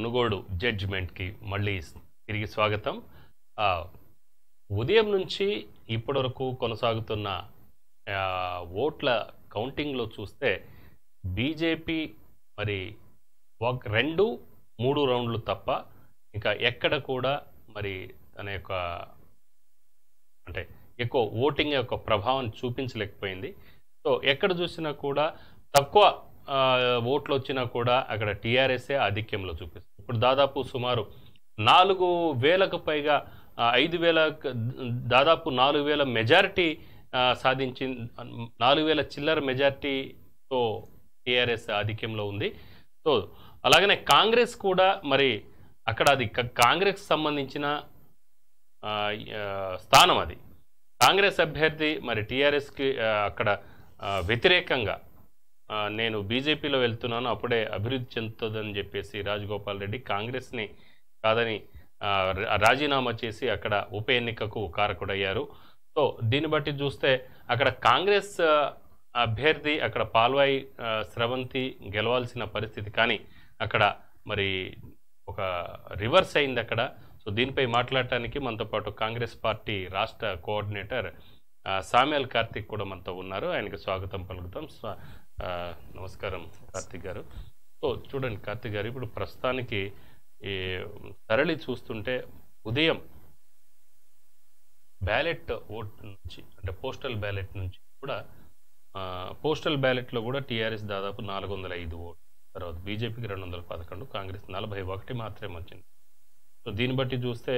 మునుగోడు జడ్జిమెంట్కి మళ్ళీ తిరిగి స్వాగతం ఉదయం నుంచి ఇప్పటివరకు కొనసాగుతున్న ఓట్ల కౌంటింగ్లో చూస్తే బీజేపీ మరి ఒక రెండు మూడు రౌండ్లు తప్ప ఇంకా ఎక్కడ కూడా మరి తన యొక్క అంటే ఎక్కువ ఓటింగ్ యొక్క ప్రభావం చూపించలేకపోయింది సో ఎక్కడ చూసినా కూడా తక్కువ ఓట్లు వచ్చినా కూడా అక్కడ టీఆర్ఎస్ఏ ఆధిక్యంలో చూపిస్తుంది ఇప్పుడు దాదాపు సుమారు నాలుగు వేలకు పైగా ఐదు వేల దాదాపు నాలుగు వేల మెజారిటీ సాధించి నాలుగు వేల చిల్లర మెజారిటీతో టీఆర్ఎస్ ఆధిక్యంలో ఉంది సో అలాగనే కాంగ్రెస్ కూడా మరి అక్కడ అది కాంగ్రెస్ సంబంధించిన స్థానం అది కాంగ్రెస్ అభ్యర్థి మరి టీఆర్ఎస్కి అక్కడ వ్యతిరేకంగా నేను బీజేపీలో వెళ్తున్నాను అప్పుడే అభివృద్ధి చెందుతుందని చెప్పేసి రాజగోపాల్ రెడ్డి కాంగ్రెస్ని కాదని రాజీనామా చేసి అక్కడ ఉప ఎన్నికకు కారకుడయ్యారు సో దీన్ని బట్టి చూస్తే అక్కడ కాంగ్రెస్ అభ్యర్థి అక్కడ పాల్వాయి స్రవంతి గెలవాల్సిన పరిస్థితి కానీ అక్కడ మరి ఒక రివర్స్ అయింది అక్కడ సో దీనిపై మాట్లాడటానికి మనతో పాటు కాంగ్రెస్ పార్టీ రాష్ట్ర కోఆర్డినేటర్ సామ్యాల్ కార్తిక్ కూడా మనతో ఉన్నారు ఆయనకి స్వాగతం పలుకుతాం నమస్కారం కార్తిక్ గారు సో చూడండి కార్తిక్ గారు ఇప్పుడు ప్రస్తుతానికి ఈ తరలి చూస్తుంటే ఉదయం బ్యాలెట్ ఓట్ నుంచి అంటే పోస్టల్ బ్యాలెట్ నుంచి కూడా పోస్టల్ బ్యాలెట్లో కూడా టీఆర్ఎస్ దాదాపు నాలుగు వందల ఐదు ఓట్లు తర్వాత బీజేపీకి రెండు వందల పదకొండు కాంగ్రెస్ నలభై ఒకటి మాత్రమే వచ్చింది సో దీన్ని బట్టి చూస్తే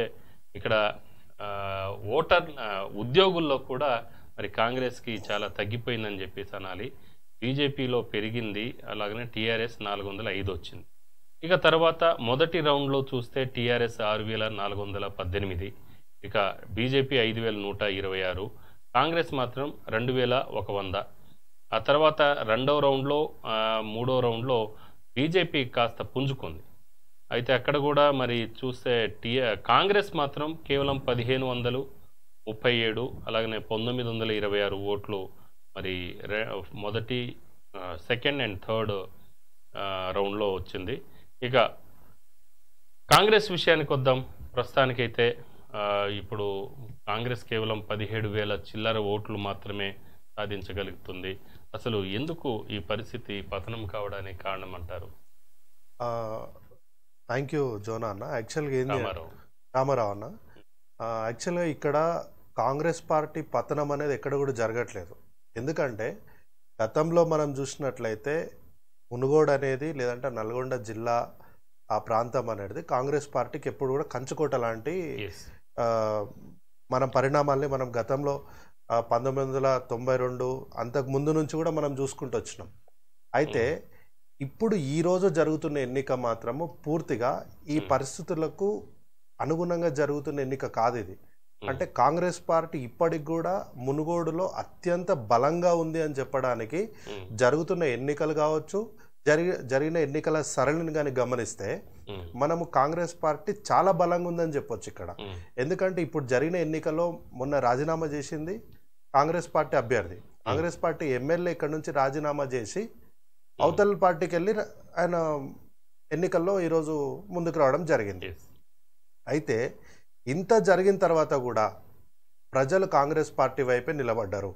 ఇక్కడ ఓటర్ ఉద్యోగుల్లో కూడా మరి కాంగ్రెస్కి చాలా తగ్గిపోయిందని చెప్పేసి అనాలి బీజేపీలో పెరిగింది అలాగనే టీఆర్ఎస్ నాలుగు వందల ఐదు వచ్చింది ఇక తర్వాత మొదటి రౌండ్లో చూస్తే టీఆర్ఎస్ ఆరు వేల నాలుగు వందల పద్దెనిమిది ఇక బీజేపీ ఐదు వేల నూట ఇరవై ఆరు కాంగ్రెస్ మాత్రం రెండు వేల ఒక వంద ఆ తర్వాత రెండో రౌండ్లో మూడో రౌండ్లో బీజేపీ కాస్త పుంజుకుంది అయితే అక్కడ కూడా మరి చూస్తే టీ కాంగ్రెస్ మాత్రం కేవలం పదిహేను వందలు ముప్పై ఏడు అలాగనే పంతొమ్మిది వందల ఇరవై ఆరు ఓట్లు మరి మొదటి సెకండ్ అండ్ థర్డ్ రౌండ్లో వచ్చింది ఇక కాంగ్రెస్ విషయానికి వద్దాం ప్రస్తుతానికైతే ఇప్పుడు కాంగ్రెస్ కేవలం పదిహేడు వేల చిల్లర ఓట్లు మాత్రమే సాధించగలుగుతుంది అసలు ఎందుకు ఈ పరిస్థితి పతనం కావడానికి కారణం అంటారు థ్యాంక్ యూ జోనా అన్న యాక్చువల్గా ఏంది రామారావు అన్న యాక్చువల్గా ఇక్కడ కాంగ్రెస్ పార్టీ పతనం అనేది ఎక్కడ కూడా జరగట్లేదు ఎందుకంటే గతంలో మనం చూసినట్లయితే మునుగోడ అనేది లేదంటే నల్గొండ జిల్లా ఆ ప్రాంతం అనేది కాంగ్రెస్ పార్టీకి ఎప్పుడు కూడా కంచుకోట లాంటి మనం పరిణామాల్ని మనం గతంలో పంతొమ్మిది వందల తొంభై రెండు అంతకు ముందు నుంచి కూడా మనం చూసుకుంటూ వచ్చినాం అయితే hmm. ఇప్పుడు ఈరోజు జరుగుతున్న ఎన్నిక మాత్రము పూర్తిగా ఈ hmm. పరిస్థితులకు అనుగుణంగా జరుగుతున్న ఎన్నిక కాదు ఇది అంటే కాంగ్రెస్ పార్టీ ఇప్పటికి కూడా మునుగోడులో అత్యంత బలంగా ఉంది అని చెప్పడానికి జరుగుతున్న ఎన్నికలు కావచ్చు జరిగి జరిగిన ఎన్నికల సరళిని కానీ గమనిస్తే మనము కాంగ్రెస్ పార్టీ చాలా బలంగా ఉందని చెప్పొచ్చు ఇక్కడ ఎందుకంటే ఇప్పుడు జరిగిన ఎన్నికల్లో మొన్న రాజీనామా చేసింది కాంగ్రెస్ పార్టీ అభ్యర్థి కాంగ్రెస్ పార్టీ ఎమ్మెల్యే ఇక్కడ నుంచి రాజీనామా చేసి అవతల పార్టీకి వెళ్ళి ఆయన ఎన్నికల్లో ఈరోజు ముందుకు రావడం జరిగింది అయితే ఇంత జరిగిన తర్వాత కూడా ప్రజలు కాంగ్రెస్ పార్టీ వైపే నిలబడ్డారు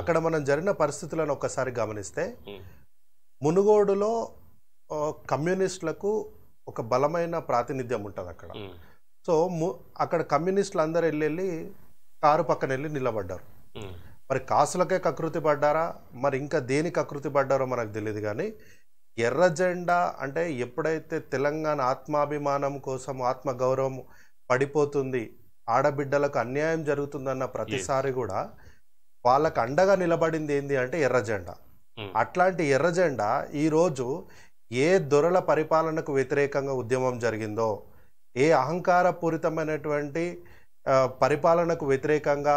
అక్కడ మనం జరిగిన పరిస్థితులను ఒక్కసారి గమనిస్తే మునుగోడులో కమ్యూనిస్టులకు ఒక బలమైన ప్రాతినిధ్యం ఉంటుంది అక్కడ సో అక్కడ కమ్యూనిస్టులు అందరు వెళ్ళి కారు పక్కన వెళ్ళి నిలబడ్డారు మరి కాసులకే కకృతి పడ్డారా మరి ఇంకా దేనికి కకృతి పడ్డారో మనకు తెలియదు కానీ ఎర్ర జెండా అంటే ఎప్పుడైతే తెలంగాణ ఆత్మాభిమానం కోసం ఆత్మగౌరవం పడిపోతుంది ఆడబిడ్డలకు అన్యాయం జరుగుతుందన్న ప్రతిసారి కూడా వాళ్ళకు అండగా నిలబడింది ఏంది అంటే ఎర్రజెండా hmm. అట్లాంటి ఎర్రజెండా ఈరోజు ఏ దొరల పరిపాలనకు వ్యతిరేకంగా ఉద్యమం జరిగిందో ఏ అహంకారపూరితమైనటువంటి పరిపాలనకు వ్యతిరేకంగా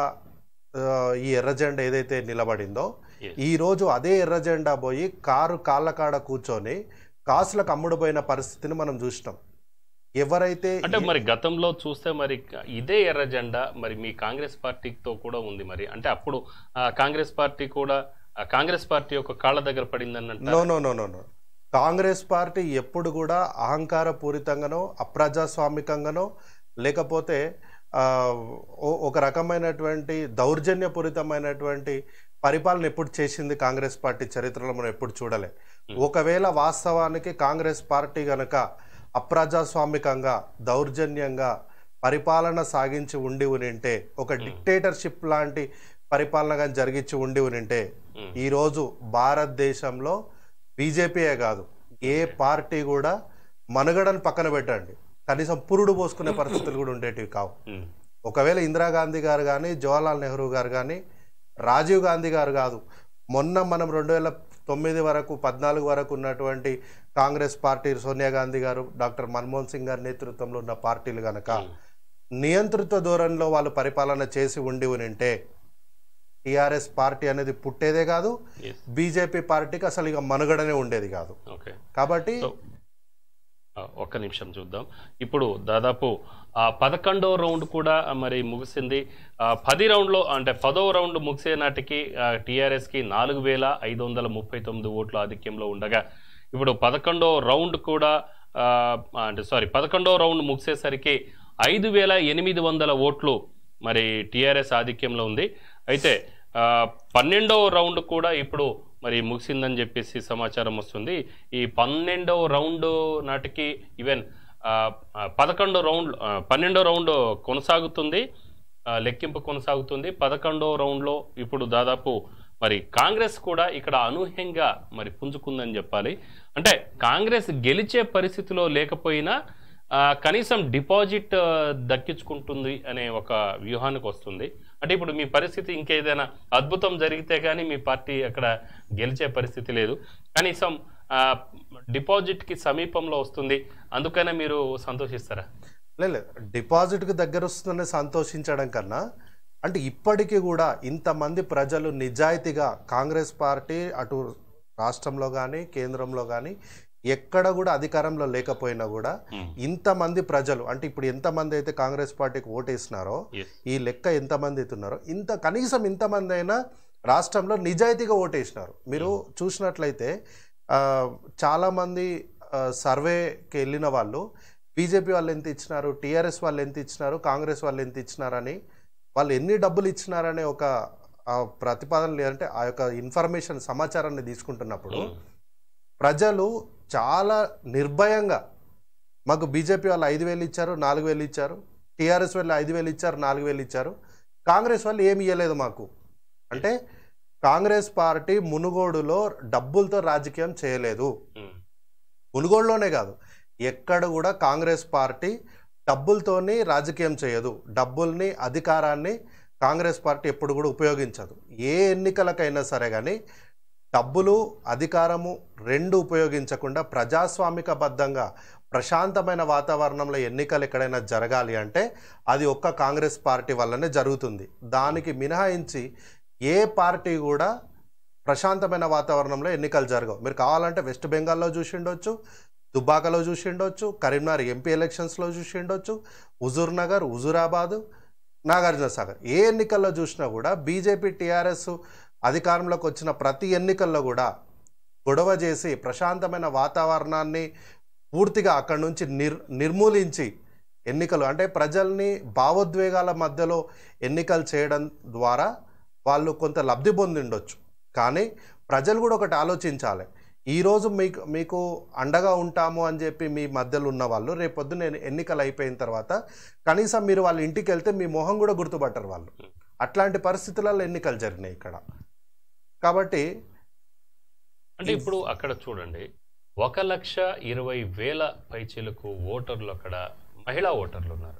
ఈ ఎర్రజెండ ఏదైతే నిలబడిందో ఈరోజు అదే ఎర్రజెండా పోయి కారు కాళ్ళకాడ కూర్చొని కాసులకు అమ్ముడుపోయిన పరిస్థితిని మనం చూసినాం ఎవరైతే అంటే మరి గతంలో చూస్తే మరి ఇదే ఎర్ర జెండా మరి మీ కాంగ్రెస్ పార్టీతో కూడా ఉంది మరి అంటే అప్పుడు కాంగ్రెస్ పార్టీ కూడా కాంగ్రెస్ పార్టీ యొక్క కాళ్ళ దగ్గర పడిందని no no no no no Congress party ఎప్పుడు కూడా అహంకార పూరితంగానో అప్రజాస్వామికంగానో లేకపోతే ఒక రకమైనటువంటి దౌర్జన్యపూరితమైనటువంటి పరిపాలన ఎప్పుడు చేసింది కాంగ్రెస్ పార్టీ చరిత్రలో మనం ఎప్పుడు చూడలే ఒకవేళ వాస్తవానికి కాంగ్రెస్ పార్టీ గనక అప్రజాస్వామికంగా దౌర్జన్యంగా పరిపాలన సాగించి ఉండి ఉనింటే ఒక డిక్టేటర్షిప్ లాంటి పరిపాలనగా జరిగించి ఉండి ఉనింటే ఈరోజు భారతదేశంలో బీజేపీయే కాదు ఏ పార్టీ కూడా మనుగడను పక్కన పెట్టండి కనీసం పురుడు పోసుకునే పరిస్థితులు కూడా ఉండేటివి కావు ఒకవేళ ఇందిరాగాంధీ గారు కానీ జవహర్లాల్ నెహ్రూ గారు కానీ రాజీవ్ గాంధీ గారు కాదు మొన్న మనం రెండు వేల తొమ్మిది వరకు పద్నాలుగు వరకు ఉన్నటువంటి కాంగ్రెస్ పార్టీ సోనియా గాంధీ గారు డాక్టర్ మన్మోహన్ సింగ్ గారి నేతృత్వంలో ఉన్న పార్టీలు కనుక నియంతృత్వ ధోరణిలో వాళ్ళు పరిపాలన చేసి ఉండి ఉంటే టీఆర్ఎస్ పార్టీ అనేది పుట్టేదే కాదు బీజేపీ పార్టీకి అసలు ఇక మనుగడనే ఉండేది కాదు కాబట్టి ఒక్క నిమిషం చూద్దాం ఇప్పుడు దాదాపు పదకొండో రౌండ్ కూడా మరి ముగిసింది పది రౌండ్లో అంటే పదో రౌండ్ ముగిసే నాటికి టీఆర్ఎస్కి నాలుగు వేల ఐదు వందల ముప్పై తొమ్మిది ఓట్లు ఆధిక్యంలో ఉండగా ఇప్పుడు పదకొండో రౌండ్ కూడా అంటే సారీ పదకొండో రౌండ్ ముగిసేసరికి ఐదు వేల ఎనిమిది వందల ఓట్లు మరి టీఆర్ఎస్ ఆధిక్యంలో ఉంది అయితే పన్నెండవ రౌండ్ కూడా ఇప్పుడు మరి ముగిసిందని చెప్పేసి సమాచారం వస్తుంది ఈ పన్నెండవ రౌండ్ నాటికి ఈవెన్ పదకొండో రౌండ్ పన్నెండో రౌండ్ కొనసాగుతుంది లెక్కింపు కొనసాగుతుంది పదకొండో రౌండ్లో ఇప్పుడు దాదాపు మరి కాంగ్రెస్ కూడా ఇక్కడ అనూహ్యంగా మరి పుంజుకుందని చెప్పాలి అంటే కాంగ్రెస్ గెలిచే పరిస్థితిలో లేకపోయినా కనీసం డిపాజిట్ దక్కించుకుంటుంది అనే ఒక వ్యూహానికి వస్తుంది అంటే ఇప్పుడు మీ పరిస్థితి ఇంకేదైనా అద్భుతం జరిగితే కానీ మీ పార్టీ అక్కడ గెలిచే పరిస్థితి లేదు కనీసం డిపాజిట్కి సమీపంలో వస్తుంది అందుకనే మీరు సంతోషిస్తారా లేదు డిపాజిట్కి దగ్గర వస్తుందని సంతోషించడం కన్నా అంటే ఇప్పటికీ కూడా ఇంతమంది ప్రజలు నిజాయితీగా కాంగ్రెస్ పార్టీ అటు రాష్ట్రంలో కానీ కేంద్రంలో కానీ ఎక్కడ కూడా అధికారంలో లేకపోయినా కూడా hmm. ఇంతమంది ప్రజలు అంటే ఇప్పుడు ఎంతమంది అయితే కాంగ్రెస్ పార్టీకి ఓటేసినారో ఈ లెక్క ఎంతమంది అవుతున్నారో ఇంత కనీసం ఇంతమంది అయినా రాష్ట్రంలో నిజాయితీగా ఓటేసినారు మీరు hmm. చూసినట్లయితే చాలామంది సర్వేకి వెళ్ళిన వాళ్ళు బీజేపీ వాళ్ళు ఎంత ఇచ్చినారు టీఆర్ఎస్ వాళ్ళు ఎంత ఇచ్చినారు కాంగ్రెస్ వాళ్ళు ఎంత ఇచ్చినారని వాళ్ళు ఎన్ని డబ్బులు ఇచ్చినారనే ఒక ప్రతిపాదన లేదంటే ఆ యొక్క ఇన్ఫర్మేషన్ సమాచారాన్ని తీసుకుంటున్నప్పుడు hmm. ప్రజలు చాలా నిర్భయంగా మాకు బీజేపీ వాళ్ళు ఐదు వేలు ఇచ్చారు నాలుగు వేలు ఇచ్చారు టీఆర్ఎస్ వాళ్ళు ఐదు వేలు ఇచ్చారు నాలుగు వేలు ఇచ్చారు కాంగ్రెస్ వాళ్ళు ఏమి ఇవ్వలేదు మాకు అంటే కాంగ్రెస్ పార్టీ మునుగోడులో డబ్బులతో రాజకీయం చేయలేదు మునుగోడులోనే కాదు ఎక్కడ కూడా కాంగ్రెస్ పార్టీ డబ్బులతోని రాజకీయం చేయదు డబ్బుల్ని అధికారాన్ని కాంగ్రెస్ పార్టీ ఎప్పుడు కూడా ఉపయోగించదు ఏ ఎన్నికలకైనా సరే కానీ డబ్బులు అధికారము రెండు ఉపయోగించకుండా ప్రజాస్వామికబద్ధంగా ప్రశాంతమైన వాతావరణంలో ఎన్నికలు ఎక్కడైనా జరగాలి అంటే అది ఒక్క కాంగ్రెస్ పార్టీ వల్లనే జరుగుతుంది దానికి మినహాయించి ఏ పార్టీ కూడా ప్రశాంతమైన వాతావరణంలో ఎన్నికలు జరగవు మీరు కావాలంటే వెస్ట్ బెంగాల్లో చూసి దుబాకలో దుబ్బాకలో ఉండొచ్చు కరీంనగర్ ఎంపీ ఎలక్షన్స్లో చూసి ఉండొచ్చు హుజూర్ నగర్ హుజూరాబాదు నాగార్జునసాగర్ ఏ ఎన్నికల్లో చూసినా కూడా బీజేపీ టీఆర్ఎస్ అధికారంలోకి వచ్చిన ప్రతి ఎన్నికల్లో కూడా గొడవ చేసి ప్రశాంతమైన వాతావరణాన్ని పూర్తిగా అక్కడి నుంచి నిర్ నిర్మూలించి ఎన్నికలు అంటే ప్రజల్ని భావోద్వేగాల మధ్యలో ఎన్నికలు చేయడం ద్వారా వాళ్ళు కొంత లబ్ధి పొందిండొచ్చు కానీ ప్రజలు కూడా ఒకటి ఆలోచించాలి ఈరోజు మీకు మీకు అండగా ఉంటాము అని చెప్పి మీ మధ్యలో ఉన్న వాళ్ళు రేపొద్దు నేను ఎన్నికలు అయిపోయిన తర్వాత కనీసం మీరు వాళ్ళ ఇంటికి వెళ్తే మీ మొహం కూడా గుర్తుపట్టరు వాళ్ళు అట్లాంటి పరిస్థితులలో ఎన్నికలు జరిగినాయి ఇక్కడ కాబట్టి అంటే ఇప్పుడు అక్కడ చూడండి ఒక లక్ష ఇరవై వేల పైచీలకు ఓటర్లు అక్కడ మహిళా ఓటర్లు ఉన్నారు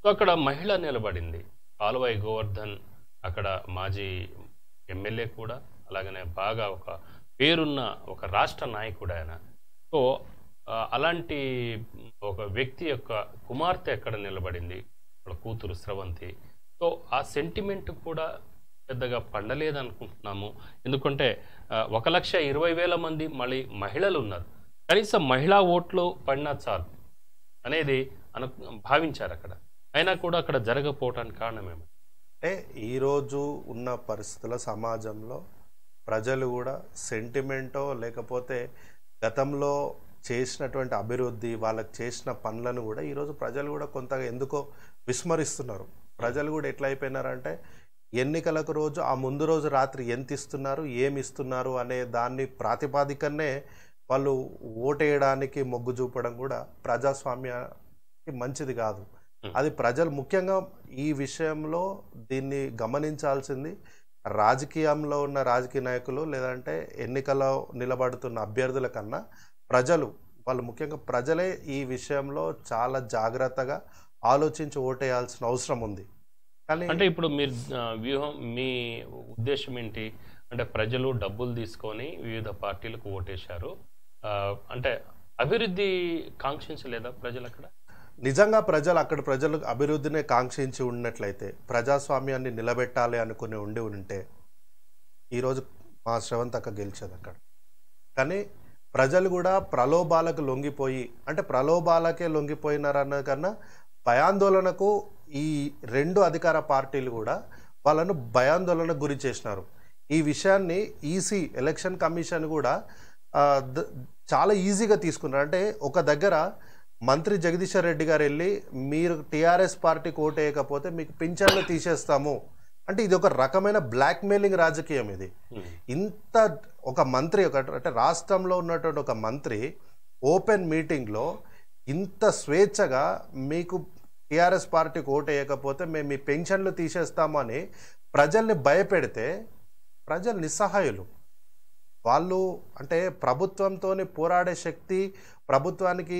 సో అక్కడ మహిళ నిలబడింది పాలవాయి గోవర్ధన్ అక్కడ మాజీ ఎమ్మెల్యే కూడా అలాగనే బాగా ఒక పేరున్న ఒక రాష్ట్ర నాయకుడు ఆయన సో అలాంటి ఒక వ్యక్తి యొక్క కుమార్తె అక్కడ నిలబడింది కూతురు స్రవంతి సో ఆ సెంటిమెంట్ కూడా పెద్దగా పండలేదనుకుంటున్నాము ఎందుకంటే ఒక లక్ష ఇరవై వేల మంది మళ్ళీ మహిళలు ఉన్నారు కనీసం మహిళా ఓట్లు పడినా చాలు అనేది అను భావించారు అక్కడ అయినా కూడా అక్కడ జరగకపోవటానికి కారణం ఏమో అంటే ఈరోజు ఉన్న పరిస్థితుల సమాజంలో ప్రజలు కూడా సెంటిమెంటో లేకపోతే గతంలో చేసినటువంటి అభివృద్ధి వాళ్ళకి చేసిన పనులను కూడా ఈరోజు ప్రజలు కూడా కొంతగా ఎందుకో విస్మరిస్తున్నారు ప్రజలు కూడా ఎట్లయిపోయినారంటే అయిపోయినారంటే ఎన్నికలకు రోజు ఆ ముందు రోజు రాత్రి ఎంత ఇస్తున్నారు ఏమి ఇస్తున్నారు అనే దాన్ని ప్రాతిపాదికనే వాళ్ళు ఓటేయడానికి మొగ్గు చూపడం కూడా ప్రజాస్వామ్యానికి మంచిది కాదు అది ప్రజలు ముఖ్యంగా ఈ విషయంలో దీన్ని గమనించాల్సింది రాజకీయంలో ఉన్న రాజకీయ నాయకులు లేదంటే ఎన్నికల్లో నిలబడుతున్న అభ్యర్థుల కన్నా ప్రజలు వాళ్ళు ముఖ్యంగా ప్రజలే ఈ విషయంలో చాలా జాగ్రత్తగా ఆలోచించి ఓటేయాల్సిన అవసరం ఉంది అంటే ఇప్పుడు మీరు వ్యూహం మీ ఉద్దేశం ఏంటి అంటే ప్రజలు డబ్బులు తీసుకొని వివిధ పార్టీలకు ఓటేశారు అంటే అభివృద్ధి కాంక్షించలేదా ప్రజలు అక్కడ నిజంగా ప్రజలు అక్కడ ప్రజలు అభివృద్ధిని కాంక్షించి ఉన్నట్లయితే ప్రజాస్వామ్యాన్ని నిలబెట్టాలి అనుకుని ఉండి ఉంటే ఈరోజు మా శ్రవంత్ అక్క గెలిచేది అక్కడ కానీ ప్రజలు కూడా ప్రలోభాలకు లొంగిపోయి అంటే ప్రలోభాలకే లొంగిపోయినారన్న కన్నా భయాందోళనకు ఈ రెండు అధికార పార్టీలు కూడా వాళ్ళను భయాందోళన గురి చేసినారు ఈ విషయాన్ని ఈసీ ఎలక్షన్ కమిషన్ కూడా చాలా ఈజీగా తీసుకున్నారు అంటే ఒక దగ్గర మంత్రి జగదీశ్వర్ రెడ్డి గారు వెళ్ళి మీరు టీఆర్ఎస్ పార్టీ వేయకపోతే మీకు పింఛన్లు తీసేస్తాము అంటే ఇది ఒక రకమైన బ్లాక్మెయిలింగ్ రాజకీయం ఇది ఇంత ఒక మంత్రి ఒక అంటే రాష్ట్రంలో ఉన్నటువంటి ఒక మంత్రి ఓపెన్ మీటింగ్లో ఇంత స్వేచ్ఛగా మీకు టీఆర్ఎస్ పార్టీకి వేయకపోతే మేము మీ పెన్షన్లు తీసేస్తామని ప్రజల్ని భయపెడితే ప్రజలు నిస్సహాయులు వాళ్ళు అంటే ప్రభుత్వంతో పోరాడే శక్తి ప్రభుత్వానికి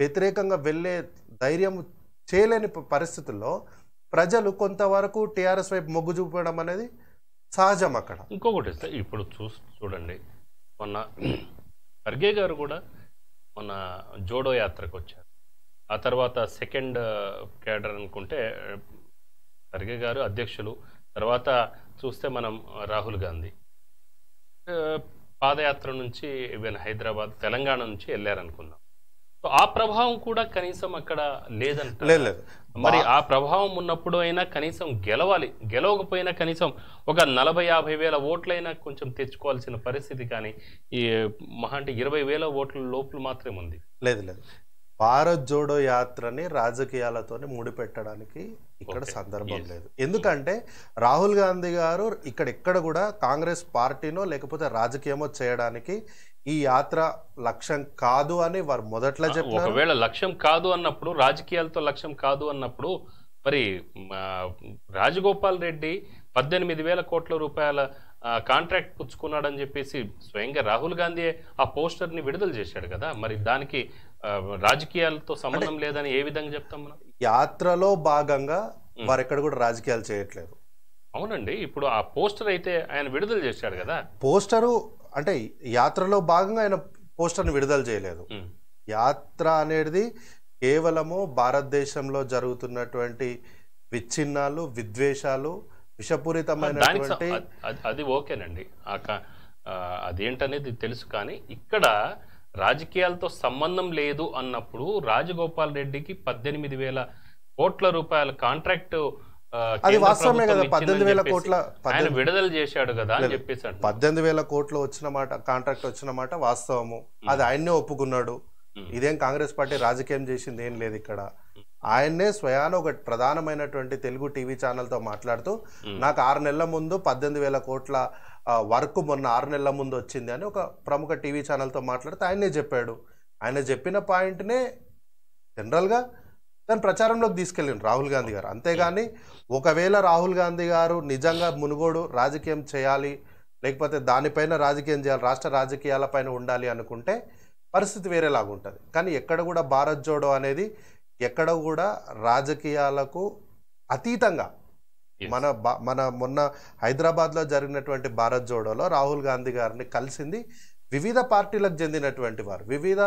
వ్యతిరేకంగా వెళ్ళే ధైర్యం చేయలేని పరిస్థితుల్లో ప్రజలు కొంతవరకు టీఆర్ఎస్ వైపు మొగ్గు చూపడం అనేది సహజం అక్కడ ఇంకొకటి ఇప్పుడు చూ చూడండి మొన్న ఖర్గే గారు కూడా మొన్న జోడో యాత్రకు వచ్చారు ఆ తర్వాత సెకండ్ క్యాడర్ అనుకుంటే ఖర్గే గారు అధ్యక్షులు తర్వాత చూస్తే మనం రాహుల్ గాంధీ పాదయాత్ర నుంచి ఈవెన్ హైదరాబాద్ తెలంగాణ నుంచి వెళ్ళారనుకుందాం ఆ ప్రభావం కూడా కనీసం అక్కడ లేదంటే లేదు మరి ఆ ప్రభావం ఉన్నప్పుడు అయినా కనీసం గెలవాలి గెలవకపోయినా కనీసం ఒక నలభై యాభై వేల ఓట్లైనా కొంచెం తెచ్చుకోవాల్సిన పరిస్థితి కానీ ఈ మహా అంటే ఇరవై వేల ఓట్ల లోపల మాత్రమే ఉంది లేదు లేదు భారత్ జోడో యాత్రని రాజకీయాలతోనే ముడిపెట్టడానికి ఇక్కడ సందర్భం లేదు ఎందుకంటే రాహుల్ గాంధీ గారు ఇక్కడ ఎక్కడ కూడా కాంగ్రెస్ పార్టీనో లేకపోతే రాజకీయమో చేయడానికి ఈ యాత్ర లక్ష్యం కాదు అని వారు మొదట్లో చెప్పారు ఒకవేళ లక్ష్యం కాదు అన్నప్పుడు రాజకీయాలతో లక్ష్యం కాదు అన్నప్పుడు మరి రాజగోపాల్ రెడ్డి పద్దెనిమిది వేల కోట్ల రూపాయల కాంట్రాక్ట్ పుచ్చుకున్నాడని చెప్పేసి స్వయంగా రాహుల్ గాంధీ ఆ పోస్టర్ని విడుదల చేశాడు కదా మరి దానికి రాజకీయాలతో సంబంధం లేదని ఏ విధంగా చెప్తాం మనం యాత్రలో భాగంగా వారు ఎక్కడ కూడా రాజకీయాలు చేయట్లేదు అవునండి ఇప్పుడు ఆ పోస్టర్ అయితే ఆయన విడుదల చేశాడు కదా పోస్టరు అంటే యాత్రలో భాగంగా ఆయన పోస్టర్ని విడుదల చేయలేదు యాత్ర అనేది కేవలము భారతదేశంలో జరుగుతున్నటువంటి విచ్ఛిన్నాలు విద్వేషాలు విషపూరితమైన అది ఓకేనండి అదేంటనేది తెలుసు కానీ ఇక్కడ రాజకీయాలతో సంబంధం లేదు అన్నప్పుడు రాజగోపాల్ రెడ్డికి పద్దెనిమిది వేల కోట్ల రూపాయల కాంట్రాక్ట్ అది వాస్తవమే కదా పద్దెనిమిది వేల కోట్ల ఆయన విడుదల చేశాడు కదా అని చెప్పేసి పద్దెనిమిది వేల కోట్లు వచ్చిన మాట కాంట్రాక్ట్ వచ్చిన మాట వాస్తవము అది ఆయన్నే ఒప్పుకున్నాడు ఇదేం కాంగ్రెస్ పార్టీ రాజకీయం చేసింది ఏం లేదు ఇక్కడ ఆయన్నే స్వయాన ఒక ప్రధానమైనటువంటి తెలుగు టీవీ ఛానల్తో మాట్లాడుతూ నాకు ఆరు నెలల ముందు పద్దెనిమిది వేల కోట్ల వర్క్ మొన్న ఆరు నెలల ముందు వచ్చింది అని ఒక ప్రముఖ టీవీ ఛానల్తో మాట్లాడితే ఆయనే చెప్పాడు ఆయన చెప్పిన పాయింట్నే జనరల్గా దాని ప్రచారంలోకి తీసుకెళ్ళింది రాహుల్ గాంధీ గారు అంతేగాని ఒకవేళ రాహుల్ గాంధీ గారు నిజంగా మునుగోడు రాజకీయం చేయాలి లేకపోతే దానిపైన రాజకీయం చేయాలి రాష్ట్ర రాజకీయాలపైన ఉండాలి అనుకుంటే పరిస్థితి వేరేలాగా ఉంటుంది కానీ ఎక్కడ కూడా భారత్ జోడో అనేది ఎక్కడ కూడా రాజకీయాలకు అతీతంగా మన మన మొన్న హైదరాబాద్లో జరిగినటువంటి భారత్ జోడోలో రాహుల్ గాంధీ గారిని కలిసింది వివిధ పార్టీలకు చెందినటువంటి వారు వివిధ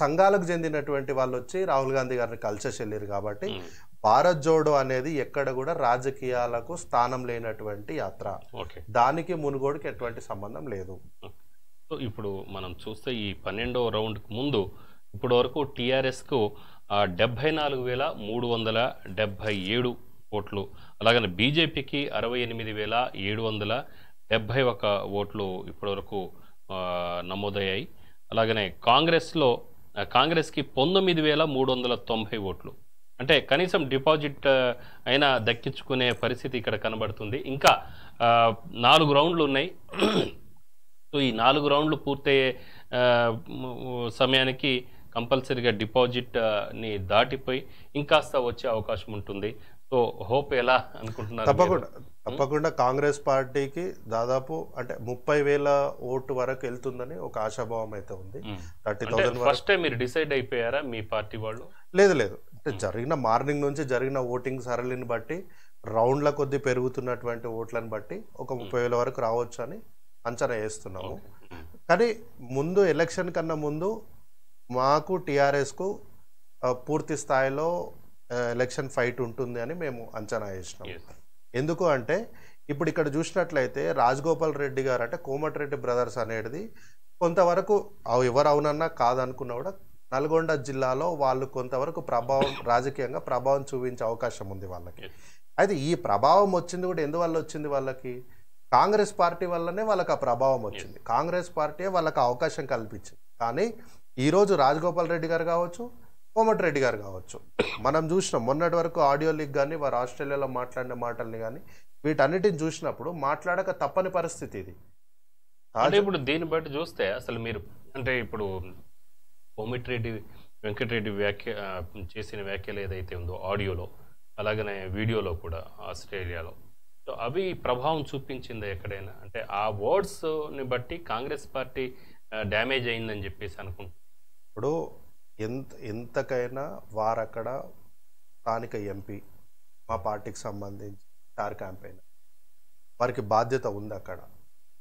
సంఘాలకు చెందినటువంటి వాళ్ళు వచ్చి రాహుల్ గాంధీ గారిని కలిసేసి వెళ్ళారు కాబట్టి hmm. భారత్ జోడో అనేది ఎక్కడ కూడా రాజకీయాలకు స్థానం లేనటువంటి యాత్ర దానికి మునుగోడుకి ఎటువంటి సంబంధం లేదు hmm. ఇప్పుడు మనం చూస్తే ఈ పన్నెండవ రౌండ్కు ముందు ఇప్పటి వరకు టీఆర్ఎస్కు డెబ్భై నాలుగు వేల మూడు వందల డెబ్బై ఏడు ఓట్లు అలాగనే బీజేపీకి అరవై ఎనిమిది వేల ఏడు వందల డెబ్భై ఒక ఓట్లు ఇప్పటివరకు నమోదయ్యాయి అలాగనే కాంగ్రెస్లో కాంగ్రెస్కి పంతొమ్మిది వేల మూడు వందల తొంభై ఓట్లు అంటే కనీసం డిపాజిట్ అయినా దక్కించుకునే పరిస్థితి ఇక్కడ కనబడుతుంది ఇంకా నాలుగు రౌండ్లు ఉన్నాయి సో ఈ నాలుగు రౌండ్లు పూర్తయ్యే సమయానికి కంపల్సరీగా డిపాజిట్ని దాటిపోయి ఇంకాస్త వచ్చే అవకాశం ఉంటుంది సో హోప్ ఎలా అనుకుంటున్నారు తప్పకుండా తప్పకుండా కాంగ్రెస్ పార్టీకి దాదాపు అంటే ముప్పై వేల ఓటు వరకు వెళ్తుందని ఒక ఆశాభావం అయితే ఉంది థర్టీ థౌసండ్ ఫస్ట్ మీరు డిసైడ్ అయిపోయారా మీ పార్టీ వాళ్ళు లేదు లేదు అంటే జరిగిన మార్నింగ్ నుంచి జరిగిన ఓటింగ్ సరళిని బట్టి రౌండ్ల కొద్ది పెరుగుతున్నటువంటి ఓట్లను బట్టి ఒక ముప్పై వేల వరకు రావచ్చు అని అంచనా వేస్తున్నాము కానీ ముందు ఎలక్షన్ కన్నా ముందు మాకు టీఆర్ఎస్కు పూర్తి స్థాయిలో ఎలక్షన్ ఫైట్ ఉంటుంది అని మేము అంచనా వేసినాం ఎందుకు అంటే ఇప్పుడు ఇక్కడ చూసినట్లయితే రాజగోపాల్ రెడ్డి గారు అంటే కోమటిరెడ్డి బ్రదర్స్ అనేది కొంతవరకు ఎవరు అవునన్నా కాదనుకున్నా కూడా నల్గొండ జిల్లాలో వాళ్ళు కొంతవరకు ప్రభావం రాజకీయంగా ప్రభావం చూపించే అవకాశం ఉంది వాళ్ళకి అయితే ఈ ప్రభావం వచ్చింది కూడా ఎందువల్ల వచ్చింది వాళ్ళకి కాంగ్రెస్ పార్టీ వల్లనే వాళ్ళకి ఆ ప్రభావం వచ్చింది కాంగ్రెస్ పార్టీ వాళ్ళకి అవకాశం కల్పించింది కానీ ఈరోజు రాజగోపాల్ రెడ్డి గారు కావచ్చు రెడ్డి గారు కావచ్చు మనం చూసినాం మొన్నటి వరకు ఆడియో లీక్ కానీ వారు ఆస్ట్రేలియాలో మాట్లాడిన మాటల్ని కానీ వీటన్నిటిని చూసినప్పుడు మాట్లాడక తప్పని పరిస్థితి ఇది అంటే ఇప్పుడు దీన్ని బట్టి చూస్తే అసలు మీరు అంటే ఇప్పుడు కోమటిరెడ్డి వెంకటరెడ్డి వ్యాఖ్య చేసిన వ్యాఖ్యలు ఏదైతే ఉందో ఆడియోలో అలాగనే వీడియోలో కూడా ఆస్ట్రేలియాలో సో అవి ప్రభావం చూపించింది ఎక్కడైనా అంటే ఆ వర్డ్స్ని బట్టి కాంగ్రెస్ పార్టీ డ్యామేజ్ అయిందని చెప్పేసి అనుకుంటున్నాను ఇప్పుడు ఎంత ఎంతకైనా వారు అక్కడ స్థానిక ఎంపీ మా పార్టీకి సంబంధించి స్టార్ క్యాంపెయిన్ వారికి బాధ్యత ఉంది అక్కడ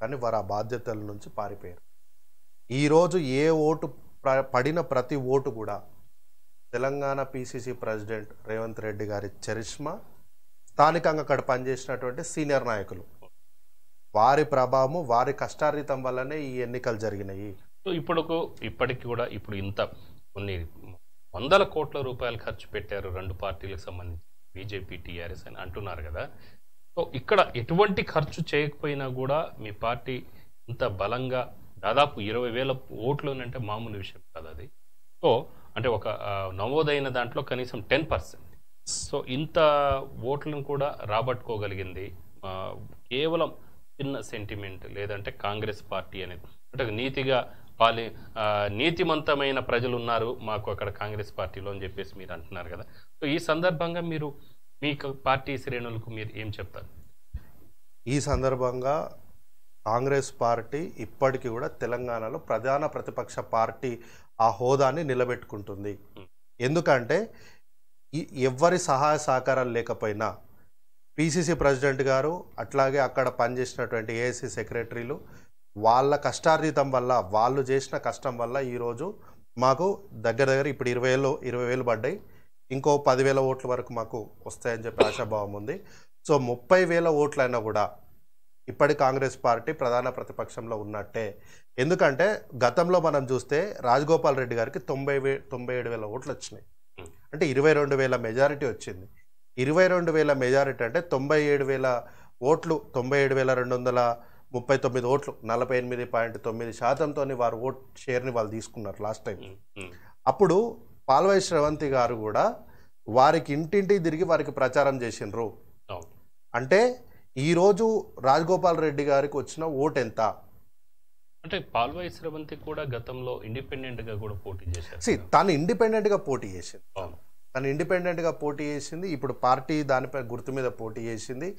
కానీ వారు ఆ బాధ్యతల నుంచి పారిపోయారు ఈరోజు ఏ ఓటు పడిన ప్రతి ఓటు కూడా తెలంగాణ పీసీసీ ప్రెసిడెంట్ రేవంత్ రెడ్డి గారి చరిష్మా స్థానికంగా అక్కడ పనిచేసినటువంటి సీనియర్ నాయకులు వారి ప్రభావము వారి కష్టారితం వల్లనే ఈ ఎన్నికలు జరిగినాయి ఇప్పుడు ఇప్పటికి కూడా ఇప్పుడు ఇంత కొన్ని వందల కోట్ల రూపాయలు ఖర్చు పెట్టారు రెండు పార్టీలకు సంబంధించి బీజేపీ టీఆర్ఎస్ అని అంటున్నారు కదా సో ఇక్కడ ఎటువంటి ఖర్చు చేయకపోయినా కూడా మీ పార్టీ ఇంత బలంగా దాదాపు ఇరవై వేల ఓట్లు అంటే మామూలు విషయం కాదు అది సో అంటే ఒక నమోదైన దాంట్లో కనీసం టెన్ పర్సెంట్ సో ఇంత ఓట్లను కూడా రాబట్టుకోగలిగింది కేవలం చిన్న సెంటిమెంట్ లేదంటే కాంగ్రెస్ పార్టీ అనేది అంటే నీతిగా పాలి నీతిమంతమైన ప్రజలు ఉన్నారు మాకు అక్కడ కాంగ్రెస్ పార్టీలో అని చెప్పేసి మీరు అంటున్నారు కదా సో ఈ సందర్భంగా మీరు మీ పార్టీ శ్రేణులకు మీరు ఏం చెప్తారు ఈ సందర్భంగా కాంగ్రెస్ పార్టీ ఇప్పటికీ కూడా తెలంగాణలో ప్రధాన ప్రతిపక్ష పార్టీ ఆ హోదాని నిలబెట్టుకుంటుంది ఎందుకంటే ఎవరి సహాయ సహకారాలు లేకపోయినా పీసీసీ ప్రెసిడెంట్ గారు అట్లాగే అక్కడ పనిచేసినటువంటి ఏఐసి సెక్రటరీలు వాళ్ళ కష్టార్జితం వల్ల వాళ్ళు చేసిన కష్టం వల్ల ఈరోజు మాకు దగ్గర దగ్గర ఇప్పుడు ఇరవై వేలు ఇరవై వేలు పడ్డాయి ఇంకో పదివేల ఓట్ల వరకు మాకు వస్తాయని చెప్పి ఆశాభావం ఉంది సో ముప్పై వేల ఓట్లైనా కూడా ఇప్పటి కాంగ్రెస్ పార్టీ ప్రధాన ప్రతిపక్షంలో ఉన్నట్టే ఎందుకంటే గతంలో మనం చూస్తే రాజగోపాల్ రెడ్డి గారికి తొంభై వే తొంభై ఏడు వేల ఓట్లు వచ్చినాయి అంటే ఇరవై రెండు వేల మెజారిటీ వచ్చింది ఇరవై రెండు వేల మెజారిటీ అంటే తొంభై ఏడు వేల ఓట్లు తొంభై ఏడు వేల రెండు వందల ముప్పై తొమ్మిది ఓట్లు నలభై ఎనిమిది పాయింట్ తొమ్మిది శాతంతో వారు ఓట్ షేర్ని వాళ్ళు తీసుకున్నారు లాస్ట్ టైం అప్పుడు పాల్వై శ్రవంతి గారు కూడా వారికి ఇంటింటి తిరిగి వారికి ప్రచారం చేసినారు అంటే ఈరోజు రాజగోపాల్ రెడ్డి గారికి వచ్చిన ఓట్ ఎంత అంటే పాల్వై శ్రవంతి కూడా గతంలో ఇండిపెండెంట్గా కూడా పోటీ చేశారు తను ఇండిపెండెంట్గా పోటీ చేసింది తను ఇండిపెండెంట్ గా పోటీ చేసింది ఇప్పుడు పార్టీ దానిపై గుర్తు మీద పోటీ చేసింది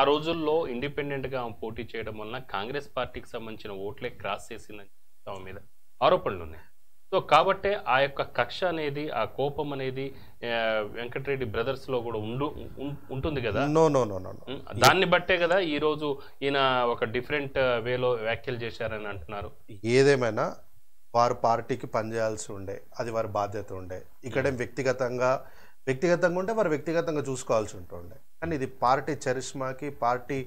ఆ రోజుల్లో ఇండిపెండెంట్ గా పోటీ చేయడం వలన కాంగ్రెస్ పార్టీకి సంబంధించిన ఓట్లే క్రాస్ చేసిందని ఆమె మీద ఆరోపణలు ఉన్నాయి సో కాబట్టే ఆ యొక్క కక్ష అనేది ఆ కోపం అనేది వెంకటరెడ్డి బ్రదర్స్ లో కూడా ఉండు ఉంటుంది కదా నో నో నో నో దాన్ని బట్టే కదా ఈ రోజు ఈయన ఒక డిఫరెంట్ వేలో వ్యాఖ్యలు చేశారని అంటున్నారు ఏదేమైనా వారు పార్టీకి పనిచేయాల్సి ఉండే అది వారి బాధ్యత ఉండే ఇక్కడేం hmm. వ్యక్తిగతంగా వ్యక్తిగతంగా ఉంటే వారు వ్యక్తిగతంగా చూసుకోవాల్సి ఉంటుండే కానీ ఇది పార్టీ చరిష్మాకి పార్టీ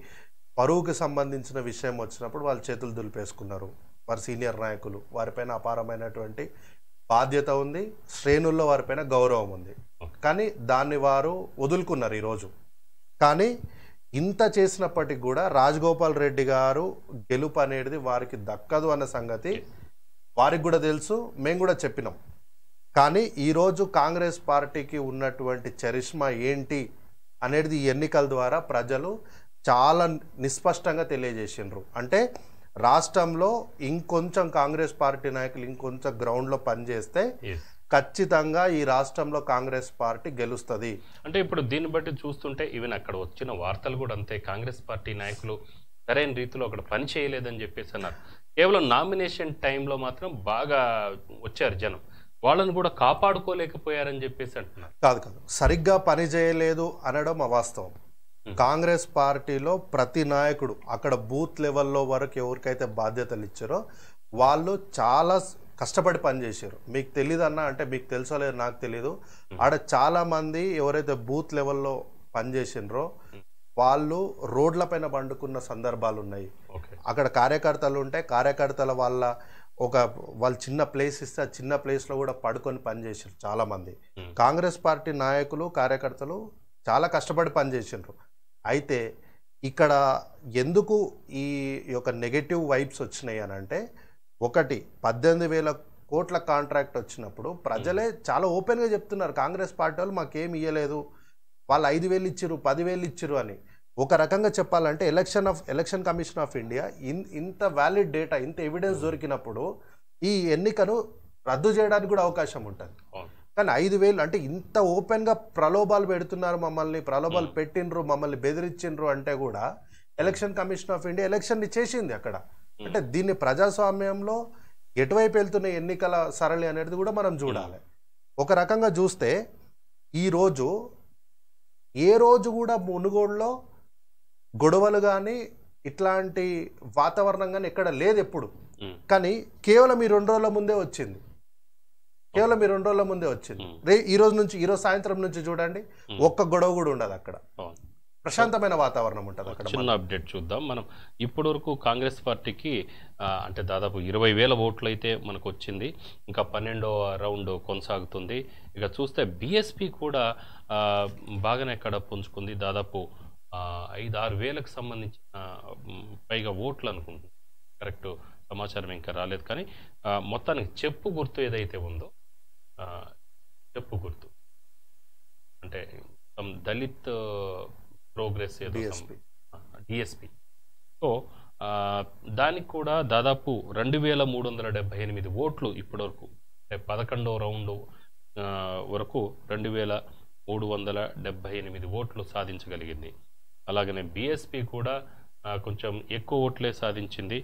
పరువుకి సంబంధించిన విషయం వచ్చినప్పుడు వాళ్ళు చేతులు దులిపేసుకున్నారు వారి సీనియర్ నాయకులు వారిపైన అపారమైనటువంటి బాధ్యత ఉంది శ్రేణుల్లో వారిపైన గౌరవం ఉంది కానీ దాన్ని వారు వదులుకున్నారు ఈరోజు కానీ ఇంత చేసినప్పటికి కూడా రాజగోపాల్ రెడ్డి గారు గెలుపు అనేది వారికి దక్కదు అన్న సంగతి వారికి కూడా తెలుసు మేము కూడా చెప్పినాం కానీ ఈరోజు కాంగ్రెస్ పార్టీకి ఉన్నటువంటి చరిష్మా ఏంటి అనేది ఈ ఎన్నికల ద్వారా ప్రజలు చాలా నిస్పష్టంగా తెలియజేసినారు అంటే రాష్ట్రంలో ఇంకొంచెం కాంగ్రెస్ పార్టీ నాయకులు ఇంకొంచెం గ్రౌండ్లో పనిచేస్తే ఖచ్చితంగా ఈ రాష్ట్రంలో కాంగ్రెస్ పార్టీ గెలుస్తుంది అంటే ఇప్పుడు దీన్ని బట్టి చూస్తుంటే ఈవెన్ అక్కడ వచ్చిన వార్తలు కూడా అంతే కాంగ్రెస్ పార్టీ నాయకులు సరైన రీతిలో అక్కడ పని చేయలేదని చెప్పేసి అన్నారు కేవలం నామినేషన్ టైంలో మాత్రం బాగా వచ్చారు జనం వాళ్ళని కూడా కాపాడుకోలేకపోయారని చెప్పేసి అంటున్నారు కాదు కాదు సరిగ్గా పని చేయలేదు అనడం అవాస్తవం కాంగ్రెస్ పార్టీలో ప్రతి నాయకుడు అక్కడ బూత్ లెవెల్లో వరకు ఎవరికైతే బాధ్యతలు ఇచ్చారో వాళ్ళు చాలా కష్టపడి పనిచేశారు మీకు తెలియదన్నా అంటే మీకు తెలుసో లేదు నాకు తెలియదు ఆడ చాలామంది ఎవరైతే బూత్ లెవెల్లో పనిచేసినరో వాళ్ళు రోడ్లపైన పండుకున్న సందర్భాలు ఉన్నాయి అక్కడ కార్యకర్తలు ఉంటే కార్యకర్తల వాళ్ళ ఒక వాళ్ళు చిన్న ప్లేస్ ఇస్తే ఆ చిన్న ప్లేస్లో కూడా పడుకొని పనిచేసారు చాలామంది కాంగ్రెస్ పార్టీ నాయకులు కార్యకర్తలు చాలా కష్టపడి పనిచేసిండ్రు అయితే ఇక్కడ ఎందుకు ఈ యొక్క నెగటివ్ వైబ్స్ వచ్చినాయి అని అంటే ఒకటి పద్దెనిమిది వేల కోట్ల కాంట్రాక్ట్ వచ్చినప్పుడు ప్రజలే చాలా ఓపెన్గా చెప్తున్నారు కాంగ్రెస్ పార్టీ వాళ్ళు మాకేమి ఇయ్యలేదు వాళ్ళు ఐదు వేలు ఇచ్చారు పదివేలు ఇచ్చారు అని ఒక రకంగా చెప్పాలంటే election of election commission of India in ఇంత వ్యాలిడ్ డేటా ఇంత ఎవిడెన్స్ దొరికినప్పుడు ఈ ఎన్నికను రద్దు చేయడానికి కూడా అవకాశం ఉంటుంది కానీ ఐదు వేలు అంటే ఇంత ఓపెన్గా ప్రలోభాలు పెడుతున్నారు మమ్మల్ని ప్రలోభాలు పెట్టినరు మమ్మల్ని బెదిరించిండ్రు అంటే కూడా ఎలక్షన్ కమిషన్ ఆఫ్ ఇండియా ఎలక్షన్ని చేసింది అక్కడ అంటే దీన్ని ప్రజాస్వామ్యంలో ఎటువైపు వెళ్తున్న ఎన్నికల సరళి అనేది కూడా మనం చూడాలి ఒక రకంగా చూస్తే ఈరోజు ఏ రోజు కూడా మునుగోడులో గొడవలు కానీ ఇట్లాంటి వాతావరణం కానీ ఎక్కడ లేదు ఎప్పుడు కానీ కేవలం ఈ రెండు రోజుల ముందే వచ్చింది కేవలం ఈ రెండు రోజుల ముందే వచ్చింది రే ఈ రోజు నుంచి ఈ రోజు సాయంత్రం నుంచి చూడండి ఒక్క గొడవ కూడా ఉండదు అక్కడ ప్రశాంతమైన వాతావరణం ఉంటుంది అక్కడ చిన్న అప్డేట్ చూద్దాం మనం ఇప్పటి వరకు కాంగ్రెస్ పార్టీకి అంటే దాదాపు ఇరవై వేల ఓట్లు అయితే మనకు వచ్చింది ఇంకా పన్నెండవ రౌండ్ కొనసాగుతుంది ఇక చూస్తే బీఎస్పీ కూడా బాగానే అక్కడ పుంజుకుంది దాదాపు ఐదు ఆరు వేలకు సంబంధించిన పైగా ఓట్లు అనుకుంటుంది కరెక్ట్ సమాచారం ఇంకా రాలేదు కానీ మొత్తానికి చెప్పు గుర్తు ఏదైతే ఉందో చెప్పు గుర్తు అంటే దళిత్ ప్రోగ్రెస్ ఏదో డిఎస్పి సో దానికి కూడా దాదాపు రెండు వేల మూడు వందల డెబ్బై ఎనిమిది ఓట్లు ఇప్పటివరకు అంటే పదకొండో రౌండ్ వరకు రెండు వేల మూడు వందల డెబ్భై ఎనిమిది ఓట్లు సాధించగలిగింది అలాగనే బీఎస్పీ కూడా కొంచెం ఎక్కువ ఓట్లే సాధించింది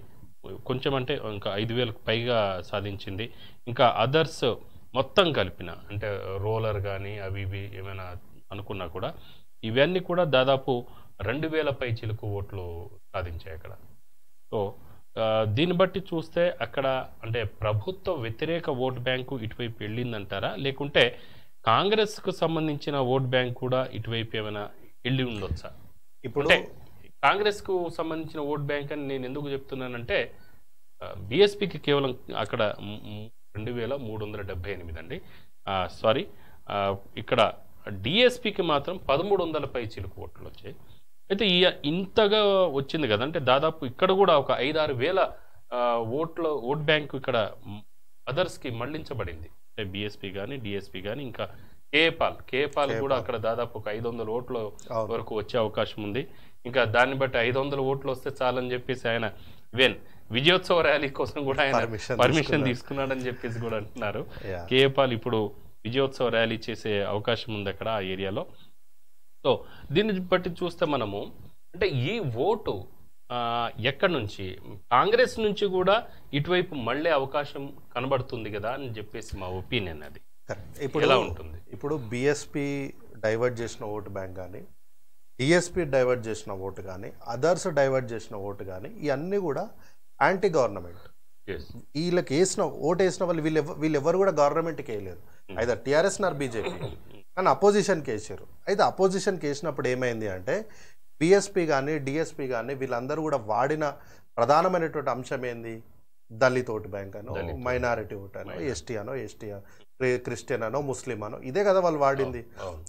కొంచెం అంటే ఇంకా ఐదు వేలకు పైగా సాధించింది ఇంకా అదర్స్ మొత్తం కలిపిన అంటే రోలర్ కానీ అవి ఇవి ఏమైనా అనుకున్నా కూడా ఇవన్నీ కూడా దాదాపు రెండు వేల పై చిలుకు ఓట్లు సాధించాయి అక్కడ సో దీన్ని బట్టి చూస్తే అక్కడ అంటే ప్రభుత్వ వ్యతిరేక ఓట్ బ్యాంకు ఇటువైపు వెళ్ళిందంటారా లేకుంటే కాంగ్రెస్కు సంబంధించిన ఓట్ బ్యాంక్ కూడా ఇటువైపు ఏమైనా వెళ్ళి ఉండొచ్చా ఇప్పుడు కాంగ్రెస్కు సంబంధించిన ఓట్ బ్యాంక్ అని నేను ఎందుకు చెప్తున్నానంటే బీఎస్పీకి కేవలం అక్కడ రెండు వేల మూడు వందల డెబ్బై ఎనిమిది అండి సారీ ఇక్కడ డిఎస్పీకి మాత్రం పదమూడు వందల పై చిలుకు ఓట్లు వచ్చాయి అయితే ఈ ఇంతగా వచ్చింది కదా అంటే దాదాపు ఇక్కడ కూడా ఒక ఐదారు వేల ఓట్ల ఓట్ బ్యాంకు ఇక్కడ అదర్స్కి మళ్లించబడింది అంటే బిఎస్పీ కానీ డిఎస్పీ కానీ ఇంకా కేపాల్ కేపాల్ కూడా అక్కడ దాదాపు ఒక ఐదు వందల ఓట్ల వరకు వచ్చే అవకాశం ఉంది ఇంకా దాన్ని బట్టి ఐదు వందల ఓట్లు వస్తే చాలని చెప్పేసి ఆయన వెన్ విజయోత్సవ ర్యాలీ కోసం కూడా ఆయన పర్మిషన్ తీసుకున్నాడని చెప్పేసి కూడా అంటున్నారు కేపాల్ ఇప్పుడు విజయోత్సవ ర్యాలీ చేసే అవకాశం ఉంది అక్కడ ఆ ఏరియాలో సో దీన్ని బట్టి చూస్తే మనము అంటే ఈ ఓటు ఎక్కడి నుంచి కాంగ్రెస్ నుంచి కూడా ఇటువైపు మళ్ళీ అవకాశం కనబడుతుంది కదా అని చెప్పేసి మా ఒపీనియన్ అది ఇప్పుడు ఎలా ఉంటుంది ఇప్పుడు బిఎస్పి డైవర్ట్ చేసిన ఓటు బ్యాంక్ కానీ డిఎస్పి డైవర్ట్ చేసిన ఓటు కానీ అదర్స్ డైవర్ట్ చేసిన ఓటు కానీ ఇవన్నీ కూడా యాంటీ గవర్నమెంట్ వీళ్ళకి వేసిన ఓటు వేసిన వాళ్ళు వీళ్ళు వీళ్ళు ఎవరు కూడా గవర్నమెంట్కి వేయలేదు అయితే hmm. TRS nor BJP hmm. కానీ అపోజిషన్కి వేసారు అయితే అపోజిషన్కి వేసినప్పుడు ఏమైంది అంటే బీఎస్పీ కానీ డిఎస్పీ కానీ వీళ్ళందరూ కూడా వాడిన ప్రధానమైనటువంటి అంశం ఏంది దళిత్ ఓటు బ్యాంక్ అనో మైనారిటీ ఓటు అనో ఎస్టీ అనో ఎస్టీ క్రిస్టియన్ అనో ముస్లిం అనో ఇదే కదా వాళ్ళు వాడింది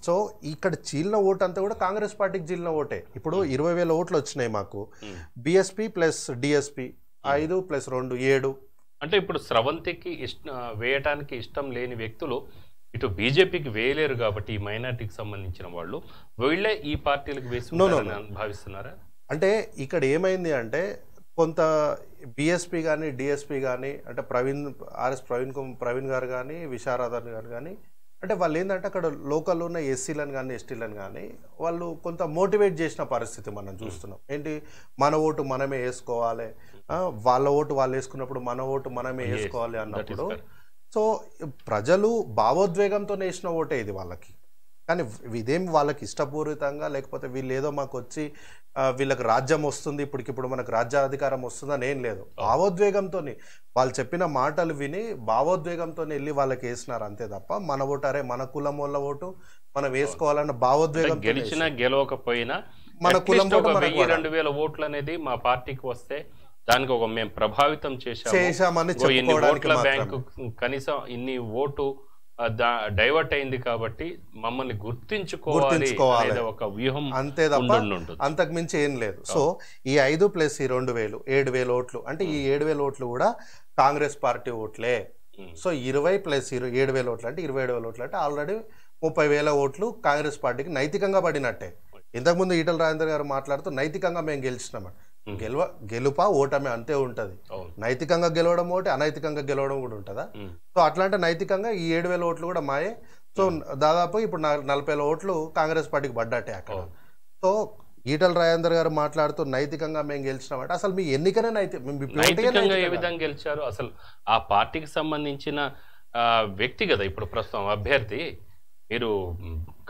సో ఇక్కడ చీలిన ఓటు అంతా కూడా కాంగ్రెస్ పార్టీకి చీలిన ఓటే ఇప్పుడు ఇరవై వేల ఓట్లు వచ్చినాయి మాకు బిఎస్పీ ప్లస్ డిఎస్పీ ఐదు ప్లస్ రెండు ఏడు అంటే ఇప్పుడు స్రవంతికి ఇష్ట వేయటానికి ఇష్టం లేని వ్యక్తులు ఇటు బీజేపీకి వేయలేరు కాబట్టి ఈ మైనార్టీకి సంబంధించిన వాళ్ళు వీళ్ళే ఈ పార్టీలకు వేసి భావిస్తున్నారా అంటే ఇక్కడ ఏమైంది అంటే కొంత బిఎస్పీ కానీ డిఎస్పీ కానీ అంటే ప్రవీణ్ ఆర్ఎస్ ప్రవీణ్ కుమార్ ప్రవీణ్ గారు కానీ విశారాధన్ గారు కానీ అంటే వాళ్ళు ఏంటంటే అక్కడ లోకల్లో ఉన్న ఎస్సీలను కానీ ఎస్టీలను కానీ వాళ్ళు కొంత మోటివేట్ చేసిన పరిస్థితి మనం చూస్తున్నాం hmm. ఏంటి మన ఓటు మనమే వేసుకోవాలి వాళ్ళ ఓటు వాళ్ళు వేసుకున్నప్పుడు మన ఓటు మనమే వేసుకోవాలి అన్నప్పుడు సో ప్రజలు భావోద్వేగంతో వేసిన ఓటే ఇది వాళ్ళకి కానీ ఇదేం వాళ్ళకి ఇష్టపూరితంగా లేకపోతే వీళ్ళు ఏదో మాకు వచ్చి వీళ్ళకి రాజ్యం వస్తుంది ఇప్పటికిప్పుడు మనకు రాజ్యాధికారం వస్తుందని ఏం లేదు భావోద్వేగంతో వాళ్ళు చెప్పిన మాటలు విని భావోద్వేగంతో వెళ్ళి వాళ్ళకి వేసినారు అంతే తప్ప మన ఓటరే మన కులం వల్ల ఓటు మనం వేసుకోవాలన్న భావోద్వేగం గెలిచినా గెలవకపోయినా మన కులం రెండు వేల ఓట్లు అనేది మా పార్టీకి వస్తే దానికి ఒక మేము ప్రభావితం చేశాము ఇన్ని ఓట్ల బ్యాంక్ కనీసం ఇన్ని ఓటు డైవర్ట్ అయింది కాబట్టి మమ్మల్ని గుర్తించుకోవాలి ఒక వ్యూహం అంతే తప్ప అంతకు మించి ఏం లేదు సో ఈ ఐదు ప్లస్ ఈ రెండు వేలు ఏడు వేల ఓట్లు అంటే ఈ ఏడు వేల ఓట్లు కూడా కాంగ్రెస్ పార్టీ ఓట్లే సో ఇరవై ప్లస్ ఇరవై ఏడు వేల ఓట్లు అంటే ఇరవై ఏడు వేల ఓట్లు అంటే ఆల్రెడీ ముప్పై వేల ఓట్లు కాంగ్రెస్ పార్టీకి నైతికంగా పడినట్టే ఇంతకుముందు ఈటల రాజేంద్ర గారు మాట్లాడుతూ నైతికంగా మేము గెలిచినామని గెలువ గెలుప ఓటమి అంతే ఉంటది నైతికంగా గెలవడం ఒకటి అనైతికంగా గెలవడం కూడా ఉంటుందా సో అట్లాంటి నైతికంగా ఈ ఏడు వేల ఓట్లు కూడా మాయే సో దాదాపు ఇప్పుడు నలభై వేల ఓట్లు కాంగ్రెస్ పార్టీకి పడ్డట్టే అక్కడ సో ఈటల రాజేందర్ గారు మాట్లాడుతూ నైతికంగా మేము గెలిచినామంటే అసలు మీ ఎన్నికనే నైతికంగా ఏ విధంగా గెలిచారు అసలు ఆ పార్టీకి సంబంధించిన వ్యక్తి కదా ఇప్పుడు ప్రస్తుతం అభ్యర్థి మీరు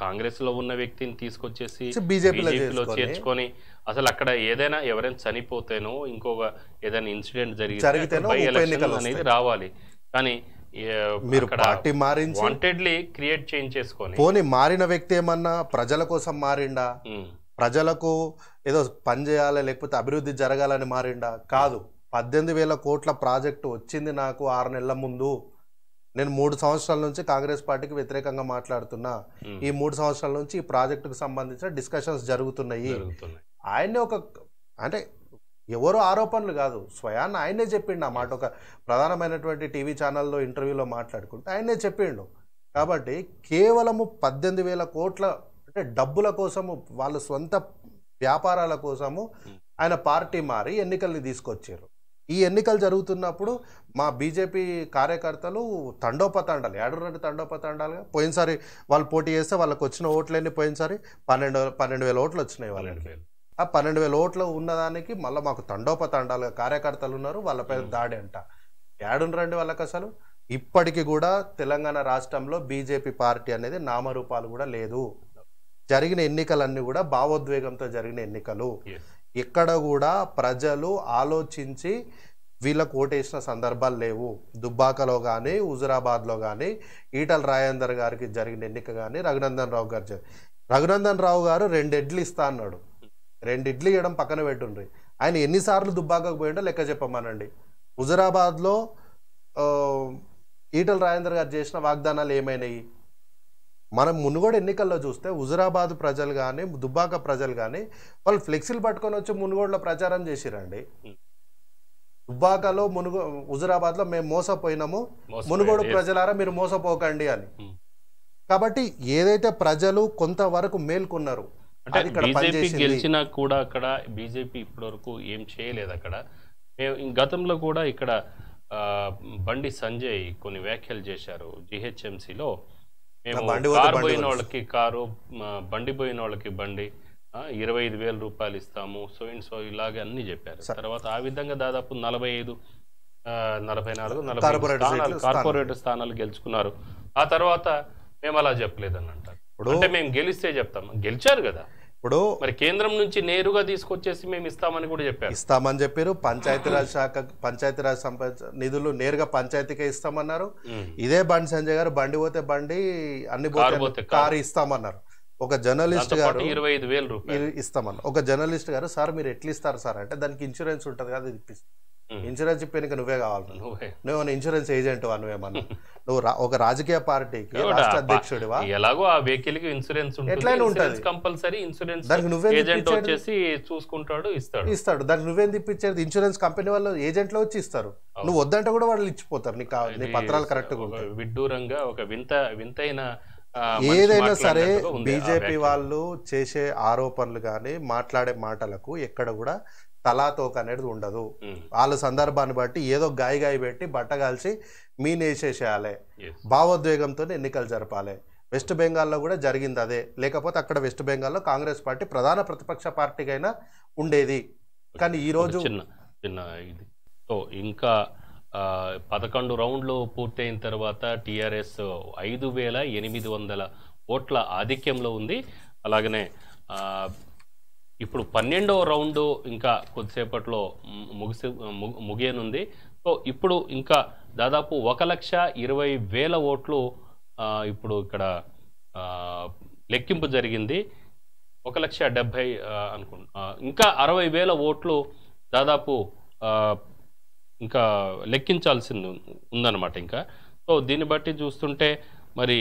కాంగ్రెస్ లో ఉన్న వ్యక్తిని తీసుకొచ్చేసి బీజేపీలో చేర్చుకొని అసలు అక్కడ ఏదైనా ఎవరైనా చనిపోతేనో ఇంకొక ఏదైనా ఇన్సిడెంట్ జరిగితే రావాలి కానీ మీరు పార్టీ మారించి క్రియేట్ చేంజ్ చేసుకొని పోనీ మారిన వ్యక్తి ఏమన్నా ప్రజల కోసం మారిండా ప్రజలకు ఏదో పని చేయాలి లేకపోతే అభివృద్ధి జరగాలని మారిండా కాదు పద్దెనిమిది వేల కోట్ల ప్రాజెక్టు వచ్చింది నాకు ఆరు నెలల ముందు నేను మూడు సంవత్సరాల నుంచి కాంగ్రెస్ పార్టీకి వ్యతిరేకంగా మాట్లాడుతున్నా ఈ మూడు సంవత్సరాల నుంచి ఈ ప్రాజెక్టుకు సంబంధించిన డిస్కషన్స్ జరుగుతున్నాయి ఆయన్ని ఒక అంటే ఎవరు ఆరోపణలు కాదు స్వయాన్ని ఆయనే చెప్పిండు ఆ మాట ఒక ప్రధానమైనటువంటి టీవీ ఛానల్లో ఇంటర్వ్యూలో మాట్లాడుకుంటే ఆయనే చెప్పిండు కాబట్టి కేవలము పద్దెనిమిది వేల కోట్ల అంటే డబ్బుల కోసము వాళ్ళ సొంత వ్యాపారాల కోసము ఆయన పార్టీ మారి ఎన్నికల్ని తీసుకొచ్చారు ఈ ఎన్నికలు జరుగుతున్నప్పుడు మా బీజేపీ కార్యకర్తలు తండోపతండాలు రెండు తండోపతండాలుగా పోయినసారి వాళ్ళు పోటీ చేస్తే వాళ్ళకి వచ్చిన ఓట్లన్నీ పోయినసారి పన్నెండు పన్నెండు వేల ఓట్లు వచ్చినాయి వాళ్ళకి ఆ పన్నెండు వేల ఓట్లు ఉన్నదానికి మళ్ళీ మాకు తండోపతండాలుగా కార్యకర్తలు ఉన్నారు వాళ్ళపై దాడి అంట ఏడు రెండు వాళ్ళకి అసలు ఇప్పటికి కూడా తెలంగాణ రాష్ట్రంలో బీజేపీ పార్టీ అనేది నామరూపాలు కూడా లేదు జరిగిన ఎన్నికలన్నీ కూడా భావోద్వేగంతో జరిగిన ఎన్నికలు ఎక్కడ కూడా ప్రజలు ఆలోచించి వీళ్ళకు ఓటేసిన సందర్భాలు లేవు దుబ్బాకలో కానీ హుజురాబాద్లో కానీ ఈటల రాయేందర్ గారికి జరిగిన ఎన్నిక కానీ రఘునందన్ రావు గారు రఘునందన్ రావు గారు రెండు ఎడ్లు ఇస్తా అన్నాడు రెండు ఇడ్లీ ఇవ్వడం పక్కన పెట్టుండ్రి ఆయన ఎన్నిసార్లు దుబ్బాకకు పోయిండో లెక్క చెప్పమనండి హుజురాబాద్లో ఈటల రాజేందర్ గారు చేసిన వాగ్దానాలు ఏమైనాయి మనం మునుగోడు ఎన్నికల్లో చూస్తే హుజురాబాద్ ప్రజలు కానీ దుబ్బాక ప్రజలు కానీ వాళ్ళు ఫ్లెక్సీలు పట్టుకొని వచ్చి మునుగోడులో ప్రచారం చేసిరండి దుబ్బాకలో మునుగో హుజురాబాద్లో మేము మోసపోయినాము మునుగోడు ప్రజలారా మీరు మోసపోకండి అని కాబట్టి ఏదైతే ప్రజలు కొంతవరకు మేల్కొన్నారు అంటే గెలిచినా కూడా అక్కడ బీజేపీ ఇప్పటివరకు ఏం చేయలేదు అక్కడ మేము గతంలో కూడా ఇక్కడ బండి సంజయ్ కొన్ని వ్యాఖ్యలు చేశారు జిహెచ్ఎంసీలో కారు పోయిన వాళ్ళకి కారు బండి పోయిన వాళ్ళకి బండి ఇరవై ఐదు వేల రూపాయలు ఇస్తాము సో అండ్ సో ఇలాగే అన్ని చెప్పారు తర్వాత ఆ విధంగా దాదాపు నలభై ఐదు నలభై నాలుగు నలభై స్థానాలు కార్పొరేటర్ స్థానాలు గెలుచుకున్నారు ఆ తర్వాత మేము అలా చెప్పలేదని అంటారు అంటే మేము గెలిస్తే చెప్తాము గెలిచారు కదా ఇప్పుడు మరి కేంద్రం నుంచి నేరుగా తీసుకొచ్చేసి మేము ఇస్తామని కూడా చెప్పారు ఇస్తామని చెప్పారు పంచాయతీరాజ్ శాఖ పంచాయతీరాజ్ నిధులు నేరుగా పంచాయతీకే ఇస్తామన్నారు ఇదే బండి సంజయ్ గారు బండి పోతే బండి అన్ని పోతే కారు ఇస్తామన్నారు ఒక జర్నలిస్ట్ గారు ఇరవై ఐదు వేలు రూపాయలు ఇస్తామన్నారు ఒక జర్నలిస్ట్ గారు సార్ మీరు ఎట్లా ఇస్తారు సార్ అంటే దానికి ఇన్సూరెన్స్ ఉంటుంది కదా ఇప్పిస్తారు ఇన్సూరెన్స్ ఇప్పేందుకు నువ్వే కావాలి నువ్వు ఇన్సూరెన్స్ ఏజెంట్ నువ్వేమన్నా నువ్వు ఒక రాజకీయ పార్టీకి రాష్ట్ర అధ్యక్షుడు ఎలాగో ఆ వెహికల్ కి ఇన్సూరెన్స్ ఎట్లయినా ఉంటుంది కంపల్సరీ ఇన్సూరెన్స్ దానికి నువ్వే ఏజెంట్ వచ్చేసి చూసుకుంటాడు ఇస్తాడు ఇస్తాడు దానికి నువ్వేం తెప్పించేది ఇన్సూరెన్స్ కంపెనీ వాళ్ళు ఏజెంట్ లో వచ్చి ఇస్తారు నువ్వు వద్దంటే కూడా వాళ్ళు ఇచ్చిపోతారు నీకు నీ పత్రాలు కరెక్ట్ గా విడ్డూరంగా ఒక వింత వింతైన ఏదైనా సరే బీజేపీ వాళ్ళు చేసే ఆరోపణలు కానీ మాట్లాడే మాటలకు ఎక్కడ కూడా తలాతోక అనేది ఉండదు వాళ్ళ సందర్భాన్ని బట్టి ఏదో గాయ గాయ పెట్టి బట్ట కాల్చి మీనేసేసేయాలి భావోద్వేగంతో ఎన్నికలు జరపాలి వెస్ట్ బెంగాల్లో కూడా జరిగింది అదే లేకపోతే అక్కడ వెస్ట్ బెంగాల్లో కాంగ్రెస్ పార్టీ ప్రధాన ప్రతిపక్ష పార్టీకైనా ఉండేది కానీ ఈరోజు చిన్న చిన్న ఇది సో ఇంకా పదకొండు రౌండ్లు పూర్తయిన తర్వాత టీఆర్ఎస్ ఐదు వేల ఎనిమిది వందల ఓట్ల ఆధిక్యంలో ఉంది అలాగనే ఇప్పుడు పన్నెండవ రౌండ్ ఇంకా కొద్దిసేపట్లో ముగిసి ముగియనుంది సో ఇప్పుడు ఇంకా దాదాపు ఒక లక్ష ఇరవై వేల ఓట్లు ఇప్పుడు ఇక్కడ లెక్కింపు జరిగింది ఒక లక్ష డెబ్భై ఇంకా అరవై వేల ఓట్లు దాదాపు ఇంకా లెక్కించాల్సింది ఉందన్నమాట ఇంకా సో దీన్ని బట్టి చూస్తుంటే మరి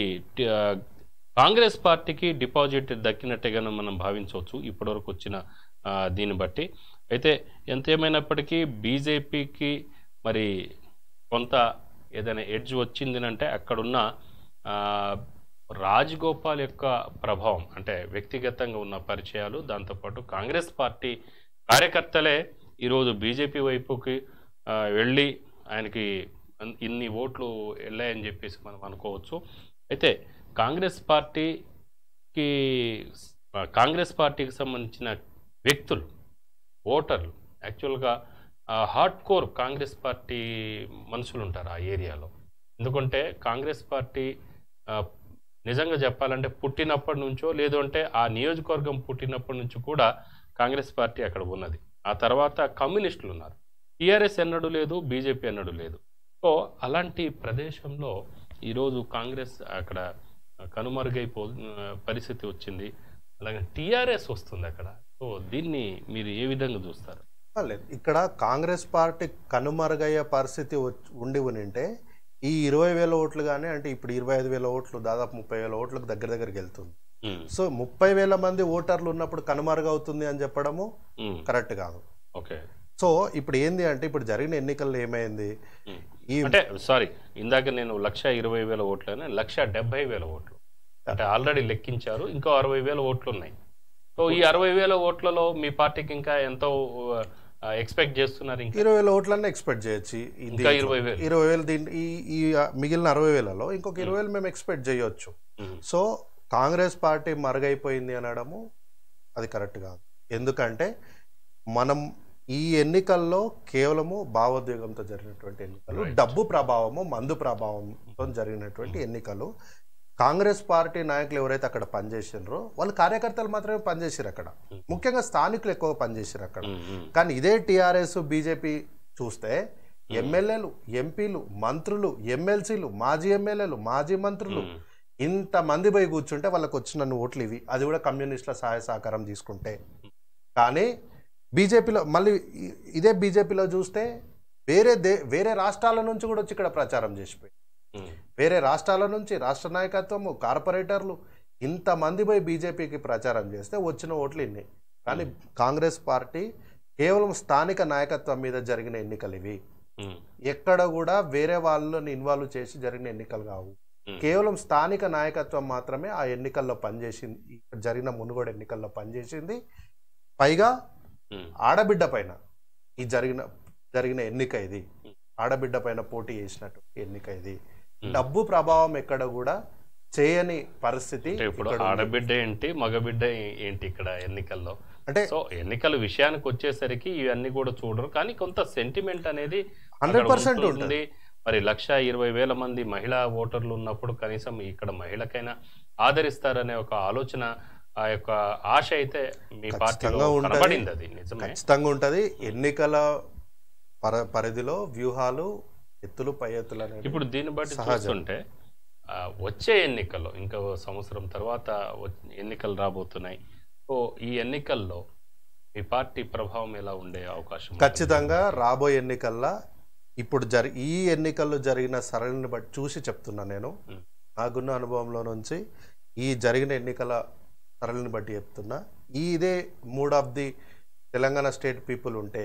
కాంగ్రెస్ పార్టీకి డిపాజిట్ దక్కినట్టుగానే మనం భావించవచ్చు ఇప్పటివరకు వచ్చిన దీన్ని బట్టి అయితే ఎంత ఏమైనప్పటికీ బీజేపీకి మరి కొంత ఏదైనా ఎడ్జ్ వచ్చింది అంటే అక్కడున్న రాజగోపాల్ యొక్క ప్రభావం అంటే వ్యక్తిగతంగా ఉన్న పరిచయాలు దాంతోపాటు కాంగ్రెస్ పార్టీ కార్యకర్తలే ఈరోజు బీజేపీ వైపుకి వెళ్ళి ఆయనకి ఇన్ని ఓట్లు వెళ్ళాయని చెప్పేసి మనం అనుకోవచ్చు అయితే కాంగ్రెస్ పార్టీకి కాంగ్రెస్ పార్టీకి సంబంధించిన వ్యక్తులు ఓటర్లు యాక్చువల్గా హార్డ్ కోర్ కాంగ్రెస్ పార్టీ మనుషులు ఉంటారు ఆ ఏరియాలో ఎందుకంటే కాంగ్రెస్ పార్టీ నిజంగా చెప్పాలంటే పుట్టినప్పటి నుంచో లేదంటే అంటే ఆ నియోజకవర్గం పుట్టినప్పటి నుంచి కూడా కాంగ్రెస్ పార్టీ అక్కడ ఉన్నది ఆ తర్వాత కమ్యూనిస్టులు ఉన్నారు టీఆర్ఎస్ ఎన్నడు లేదు బీజేపీ ఎన్నడు లేదు సో అలాంటి ప్రదేశంలో ఈరోజు కాంగ్రెస్ అక్కడ కనుమరుగైపో పరిస్థితి వచ్చింది అలాగే టీఆర్ఎస్ వస్తుంది అక్కడ సో దీన్ని మీరు ఏ విధంగా చూస్తారు లేదు ఇక్కడ కాంగ్రెస్ పార్టీ కనుమరుగయ్యే పరిస్థితి ఉండి ఉనింటే ఈ ఇరవై వేల ఓట్లు కానీ అంటే ఇప్పుడు ఇరవై ఐదు వేల ఓట్లు దాదాపు ముప్పై వేల ఓట్లకు దగ్గర దగ్గరికి వెళ్తుంది సో ముప్పై వేల మంది ఓటర్లు ఉన్నప్పుడు కనుమరుగవుతుంది అని చెప్పడము కరెక్ట్ కాదు ఓకే సో ఇప్పుడు ఏంది అంటే ఇప్పుడు జరిగిన ఎన్నికల్లో ఏమైంది అంటే సారీ ఇందాక నేను లక్ష ఇరవై వేల ఓట్లు లక్ష డెబ్బై వేల ఓట్లు అంటే ఆల్రెడీ లెక్కించారు ఇంకో అరవై వేల ఓట్లు ఉన్నాయి సో ఈ అరవై వేల ఓట్లలో మీ పార్టీకి ఇంకా ఎంతో ఎక్స్పెక్ట్ చేస్తున్నారు ఇంకా ఇరవై వేల ఓట్లన్నీ ఎక్స్పెక్ట్ చేయొచ్చు ఇంకా ఇరవై వేలు ఇరవై వేలు దీని ఈ మిగిలిన అరవై వేలలో ఇంకొక ఇరవై వేలు మేము ఎక్స్పెక్ట్ చేయొచ్చు సో కాంగ్రెస్ పార్టీ మరుగైపోయింది అనడము అది కరెక్ట్ కాదు ఎందుకంటే మనం ఈ ఎన్నికల్లో కేవలము భావోద్వేగంతో జరిగినటువంటి ఎన్నికలు డబ్బు ప్రభావము మందు ప్రభావంతో జరిగినటువంటి ఎన్నికలు కాంగ్రెస్ పార్టీ నాయకులు ఎవరైతే అక్కడ పనిచేసినారో వాళ్ళు కార్యకర్తలు మాత్రమే పనిచేసారు అక్కడ ముఖ్యంగా స్థానికులు ఎక్కువ పనిచేసారు అక్కడ కానీ ఇదే టీఆర్ఎస్ బీజేపీ చూస్తే ఎమ్మెల్యేలు ఎంపీలు మంత్రులు ఎమ్మెల్సీలు మాజీ ఎమ్మెల్యేలు మాజీ మంత్రులు ఇంతమంది పోయి కూర్చుంటే వాళ్ళకి వచ్చిన ఓట్లు ఇవి అది కూడా కమ్యూనిస్టుల సహాయ సహకారం తీసుకుంటే కానీ బీజేపీలో మళ్ళీ ఇదే బీజేపీలో చూస్తే వేరే దే వేరే రాష్ట్రాల నుంచి కూడా వచ్చి ఇక్కడ ప్రచారం చేసిపోయి వేరే రాష్ట్రాల నుంచి రాష్ట్ర నాయకత్వము కార్పొరేటర్లు ఇంతమంది పోయి బీజేపీకి ప్రచారం చేస్తే వచ్చిన ఓట్లు ఇన్ని కానీ కాంగ్రెస్ పార్టీ కేవలం స్థానిక నాయకత్వం మీద జరిగిన ఎన్నికలు ఇవి ఎక్కడ కూడా వేరే వాళ్ళని ఇన్వాల్వ్ చేసి జరిగిన ఎన్నికలు కావు కేవలం స్థానిక నాయకత్వం మాత్రమే ఆ ఎన్నికల్లో పనిచేసింది జరిగిన మునుగోడు ఎన్నికల్లో పనిచేసింది పైగా ఆడబిడ్డ పైన ఈ జరిగిన జరిగిన ఎన్నిక ఇది ఆడబిడ్డ పైన పోటీ చేసినట్టు ఎన్నిక ఇది డబ్బు ప్రభావం ఎక్కడ కూడా చేయని పరిస్థితి ఇప్పుడు ఆడబిడ్డ ఏంటి మగబిడ్డ ఏంటి ఇక్కడ ఎన్నికల్లో అంటే సో ఎన్నికల విషయానికి వచ్చేసరికి ఇవన్నీ కూడా చూడరు కానీ కొంత సెంటిమెంట్ అనేది హండ్రెడ్ పర్సెంట్ ఉంటుంది మరి లక్ష ఇరవై వేల మంది మహిళా ఓటర్లు ఉన్నప్పుడు కనీసం ఇక్కడ మహిళకైనా ఆదరిస్తారనే ఒక ఆలోచన ఆ యొక్క ఆశ అయితే మీ పార్టీలో కనబడింది అది ఖచ్చితంగా ఉంటుంది ఎన్నికల పరిధిలో వ్యూహాలు ఎత్తులు పై ఎత్తులు అనేవి ఇప్పుడు దీన్ని బట్టి చూస్తుంటే వచ్చే ఎన్నికలు ఇంకా సంవత్సరం తర్వాత ఎన్నికలు రాబోతున్నాయి సో ఈ ఎన్నికల్లో మీ పార్టీ ప్రభావం ఎలా ఉండే అవకాశం ఖచ్చితంగా రాబోయే ఎన్నికల్లో ఇప్పుడు జరి ఈ ఎన్నికల్లో జరిగిన సరళిని బట్టి చూసి చెప్తున్నా నేను నాకున్న అనుభవంలో నుంచి ఈ జరిగిన ఎన్నికల సరళిని బట్టి చెప్తున్నా ఈ ఇదే mood of the Telangana state people ఉంటే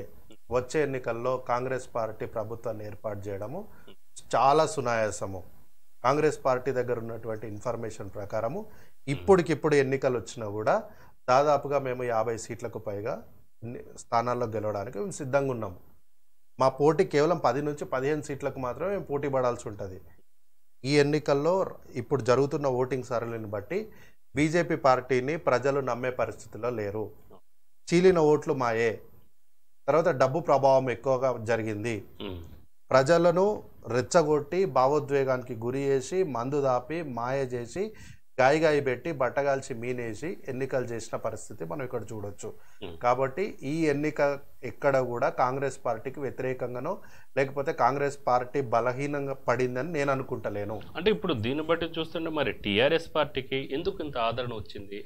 వచ్చే ఎన్నికల్లో కాంగ్రెస్ పార్టీ ప్రభుత్వాన్ని ఏర్పాటు చేయడము చాలా సునాయాసము కాంగ్రెస్ పార్టీ దగ్గర ఉన్నటువంటి ఇన్ఫర్మేషన్ ప్రకారము ఇప్పటికిప్పుడు ఎన్నికలు వచ్చినా కూడా దాదాపుగా మేము యాభై సీట్లకు పైగా స్థానాల్లో గెలవడానికి మేము సిద్ధంగా ఉన్నాము మా పోటీ కేవలం పది నుంచి పదిహేను సీట్లకు మాత్రమే మేము పోటీ పడాల్సి ఉంటుంది ఈ ఎన్నికల్లో ఇప్పుడు జరుగుతున్న ఓటింగ్ సరళిని బట్టి బీజేపీ పార్టీని ప్రజలు నమ్మే పరిస్థితిలో లేరు చీలిన ఓట్లు మాయే తర్వాత డబ్బు ప్రభావం ఎక్కువగా జరిగింది ప్రజలను రెచ్చగొట్టి భావోద్వేగానికి గురి చేసి మందు దాపి మాయ చేసి గాయగాయి పెట్టి బట్టగాల్చి మీనేసి ఎన్నికలు చేసిన పరిస్థితి మనం ఇక్కడ చూడొచ్చు కాబట్టి ఈ ఎన్నిక ఎక్కడ కూడా కాంగ్రెస్ పార్టీకి వ్యతిరేకంగానో లేకపోతే కాంగ్రెస్ పార్టీ బలహీనంగా పడిందని నేను అనుకుంటలేను అంటే ఇప్పుడు దీన్ని బట్టి చూస్తుంటే మరి టీఆర్ఎస్ పార్టీకి ఎందుకు ఇంత ఆదరణ వచ్చింది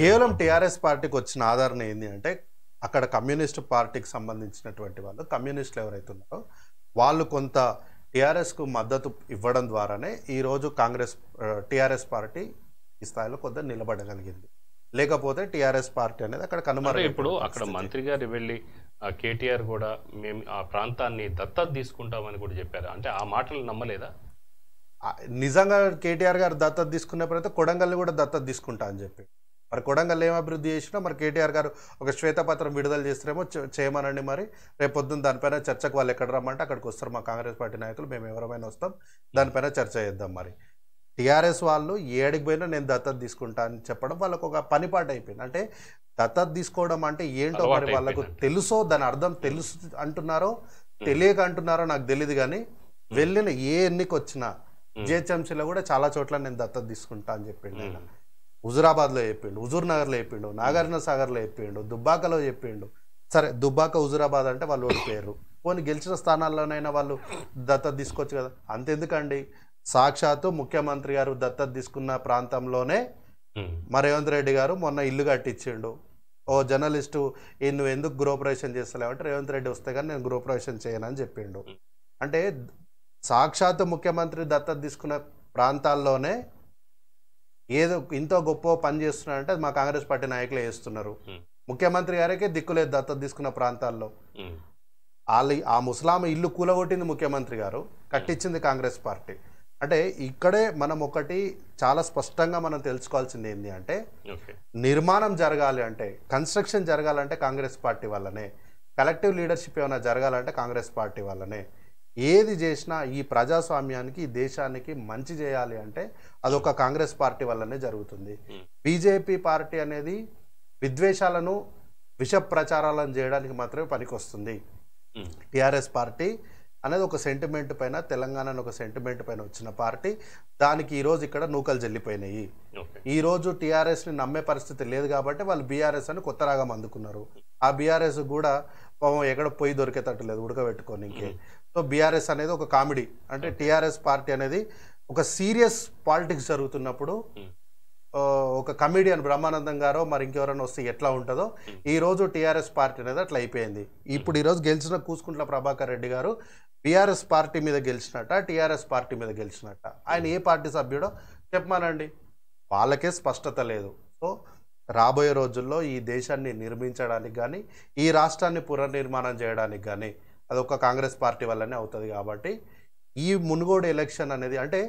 కేవలం టిఆర్ఎస్ పార్టీకి వచ్చిన ఆదరణ ఏంటి అంటే అక్కడ కమ్యూనిస్ట్ పార్టీకి సంబంధించినటువంటి వాళ్ళు కమ్యూనిస్టులు ఎవరైతే ఉన్నారో వాళ్ళు కొంత టీఆర్ఎస్కు మద్దతు ఇవ్వడం ద్వారానే ఈరోజు కాంగ్రెస్ టీఆర్ఎస్ పార్టీ ఈ స్థాయిలో కొంత నిలబడగలిగింది లేకపోతే టీఆర్ఎస్ పార్టీ అనేది అక్కడ కనుమరు ఇప్పుడు అక్కడ మంత్రి గారు వెళ్ళి కేటీఆర్ కూడా మేము ఆ ప్రాంతాన్ని దత్తత తీసుకుంటామని కూడా చెప్పారు అంటే ఆ మాటలు నమ్మలేదా నిజంగా కేటీఆర్ గారు దత్తత తీసుకున్నప్పుడైతే కొడంగల్ని కూడా దత్తత తీసుకుంటా అని చెప్పి మరి కొడంగల్ ఏం అభివృద్ధి చేసినా మరి కేటీఆర్ గారు ఒక శ్వేతపత్రం విడుదల చేస్తారేమో చేయమనండి మరి రేపు పొద్దున్న దానిపైన చర్చకు వాళ్ళు ఎక్కడ రమ్మంటే అక్కడికి వస్తారు మా కాంగ్రెస్ పార్టీ నాయకులు మేము ఎవరైనా వస్తాం దానిపైన చర్చ చేద్దాం మరి టీఆర్ఎస్ వాళ్ళు ఏడికి పోయినా నేను దత్తత తీసుకుంటా అని చెప్పడం వాళ్ళకు ఒక పనిపాటు అయిపోయింది అంటే దత్తత తీసుకోవడం అంటే ఏంటో మరి వాళ్ళకు తెలుసో దాని అర్థం తెలుసు అంటున్నారో తెలియక అంటున్నారో నాకు తెలియదు కానీ వెళ్ళిన ఏ ఎన్నికొచ్చినా జిహెచ్ఎంసీలో కూడా చాలా చోట్ల నేను దత్తత తీసుకుంటా అని చెప్పిండు హుజురాబాద్లో చెప్పిండు హుజూర్ నగర్లో చెప్పిండు నాగార్జున సాగర్లో చెప్పిండు దుబ్బాకలో చెప్పిండు సరే దుబ్బాక హుజురాబాద్ అంటే వాళ్ళు ఓడిపోయారు పోనీ గెలిచిన స్థానాల్లోనైనా వాళ్ళు దత్తత తీసుకోవచ్చు కదా అంతెందుకండి సాక్షాత్తు ముఖ్యమంత్రి గారు దత్తత తీసుకున్న ప్రాంతంలోనే మరేవంత్ రెడ్డి గారు మొన్న ఇల్లు కట్టించిండు ఓ జర్నలిస్టు నువ్వు ఎందుకు గృహప్రవేశం చేస్తలేవంటే రేవంత్ రెడ్డి వస్తే కానీ నేను గృహప్రవేశం చేయనని చెప్పిండు అంటే సాక్షాత్ ముఖ్యమంత్రి దత్తత తీసుకున్న ప్రాంతాల్లోనే ఏదో ఇంత గొప్ప పని చేస్తున్నారంటే అంటే మా కాంగ్రెస్ పార్టీ నాయకులే చేస్తున్నారు ముఖ్యమంత్రి గారికే దిక్కులేదు దత్తత తీసుకున్న ప్రాంతాల్లో వాళ్ళు ఆ ముస్లాం ఇల్లు కూలగొట్టింది ముఖ్యమంత్రి గారు కట్టించింది కాంగ్రెస్ పార్టీ అంటే ఇక్కడే మనం ఒకటి చాలా స్పష్టంగా మనం తెలుసుకోవాల్సింది ఏంటి అంటే నిర్మాణం జరగాలి అంటే కన్స్ట్రక్షన్ జరగాలంటే కాంగ్రెస్ పార్టీ వల్లనే కలెక్టివ్ లీడర్షిప్ ఏమైనా జరగాలంటే కాంగ్రెస్ పార్టీ వల్లనే ఏది చేసినా ఈ ప్రజాస్వామ్యానికి ఈ దేశానికి మంచి చేయాలి అంటే అదొక కాంగ్రెస్ పార్టీ వల్లనే జరుగుతుంది బీజేపీ పార్టీ అనేది విద్వేషాలను విష ప్రచారాలను చేయడానికి మాత్రమే పనికొస్తుంది టిఆర్ఎస్ పార్టీ అనేది ఒక సెంటిమెంట్ పైన తెలంగాణ ఒక సెంటిమెంట్ పైన వచ్చిన పార్టీ దానికి ఈరోజు ఇక్కడ నూకలు జల్లిపోయినాయి ఈరోజు టీఆర్ఎస్ని నమ్మే పరిస్థితి లేదు కాబట్టి వాళ్ళు బీఆర్ఎస్ అని కొత్త రాగం అందుకున్నారు ఆ బీఆర్ఎస్ కూడా పాపం ఎక్కడ పొయ్యి దొరికేటట్టు లేదు ఉడకబెట్టుకొని ఇంకే సో బీఆర్ఎస్ అనేది ఒక కామెడీ అంటే టీఆర్ఎస్ hmm. పార్టీ అనేది ఒక సీరియస్ పాలిటిక్స్ జరుగుతున్నప్పుడు hmm. ఒక కమెడియన్ బ్రహ్మానందం గారో మరి ఇంకెవరైనా వస్తే ఎట్లా ఉంటుందో hmm. ఈరోజు టీఆర్ఎస్ పార్టీ అనేది అట్లా అయిపోయింది ఇప్పుడు ఈరోజు గెలిచిన కూసుకుంట్ల ప్రభాకర్ రెడ్డి గారు బీఆర్ఎస్ పార్టీ మీద గెలిచినట్ట టీఆర్ఎస్ పార్టీ మీద గెలిచినట్ట ఆయన ఏ పార్టీ సభ్యుడో చెప్పమానండి వాళ్ళకే స్పష్టత లేదు సో రాబోయే రోజుల్లో ఈ దేశాన్ని నిర్మించడానికి కానీ ఈ రాష్ట్రాన్ని పునర్నిర్మాణం చేయడానికి కానీ అదొక కాంగ్రెస్ పార్టీ వల్లనే అవుతుంది కాబట్టి ఈ మునుగోడు ఎలక్షన్ అనేది అంటే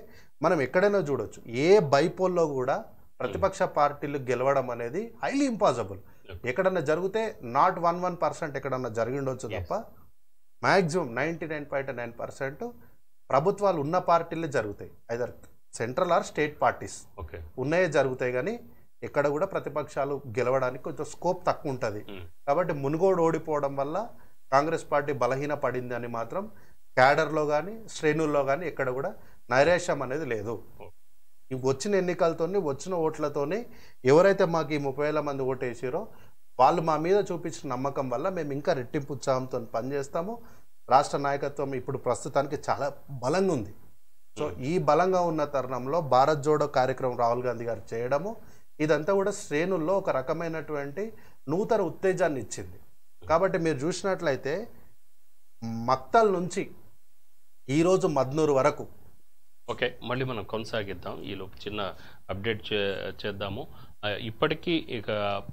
మనం ఎక్కడైనా చూడొచ్చు ఏ బైపోల్లో కూడా ప్రతిపక్ష పార్టీలు గెలవడం అనేది హైలీ ఇంపాసిబుల్ ఎక్కడన్నా జరిగితే నాట్ వన్ వన్ పర్సెంట్ ఎక్కడన్నా జరిగిండొచ్చు తప్ప maximum ninety nine point nine percent ప్రభుత్వాలు ఉన్న పార్టీలే జరుగుతాయి either central or state parties okay ఉన్నాయే జరుగుతాయి కానీ ఎక్కడ కూడా ప్రతిపక్షాలు గెలవడానికి కొంచెం స్కోప్ తక్కువ ఉంటుంది hmm. కాబట్టి మునుగోడు ఓడిపోవడం వల్ల కాంగ్రెస్ పార్టీ బలహీన పడిందని మాత్రం క్యాడర్లో కానీ శ్రేణుల్లో కానీ ఎక్కడ కూడా నైరాశ్యం అనేది లేదు వచ్చిన ఎన్నికలతోని వచ్చిన ఓట్లతోని ఎవరైతే మాకు ఈ ముప్పై వేల మంది ఓటేసారో వాళ్ళు మా మీద చూపించిన నమ్మకం వల్ల మేము ఇంకా రెట్టింపు ఉత్సాహంతో పనిచేస్తాము రాష్ట్ర నాయకత్వం ఇప్పుడు ప్రస్తుతానికి చాలా బలంగా ఉంది సో ఈ బలంగా ఉన్న తరుణంలో భారత్ జోడో కార్యక్రమం రాహుల్ గాంధీ గారు చేయడము ఇదంతా కూడా శ్రేణుల్లో ఒక రకమైనటువంటి నూతన ఉత్తేజాన్ని ఇచ్చింది కాబట్టి మీరు చూసినట్లయితే మక్తల్ నుంచి ఈరోజు మద్నూరు వరకు ఓకే మళ్ళీ మనం కొనసాగిద్దాం ఈలోపు చిన్న అప్డేట్ చే చేద్దాము ఇప్పటికీ ఇక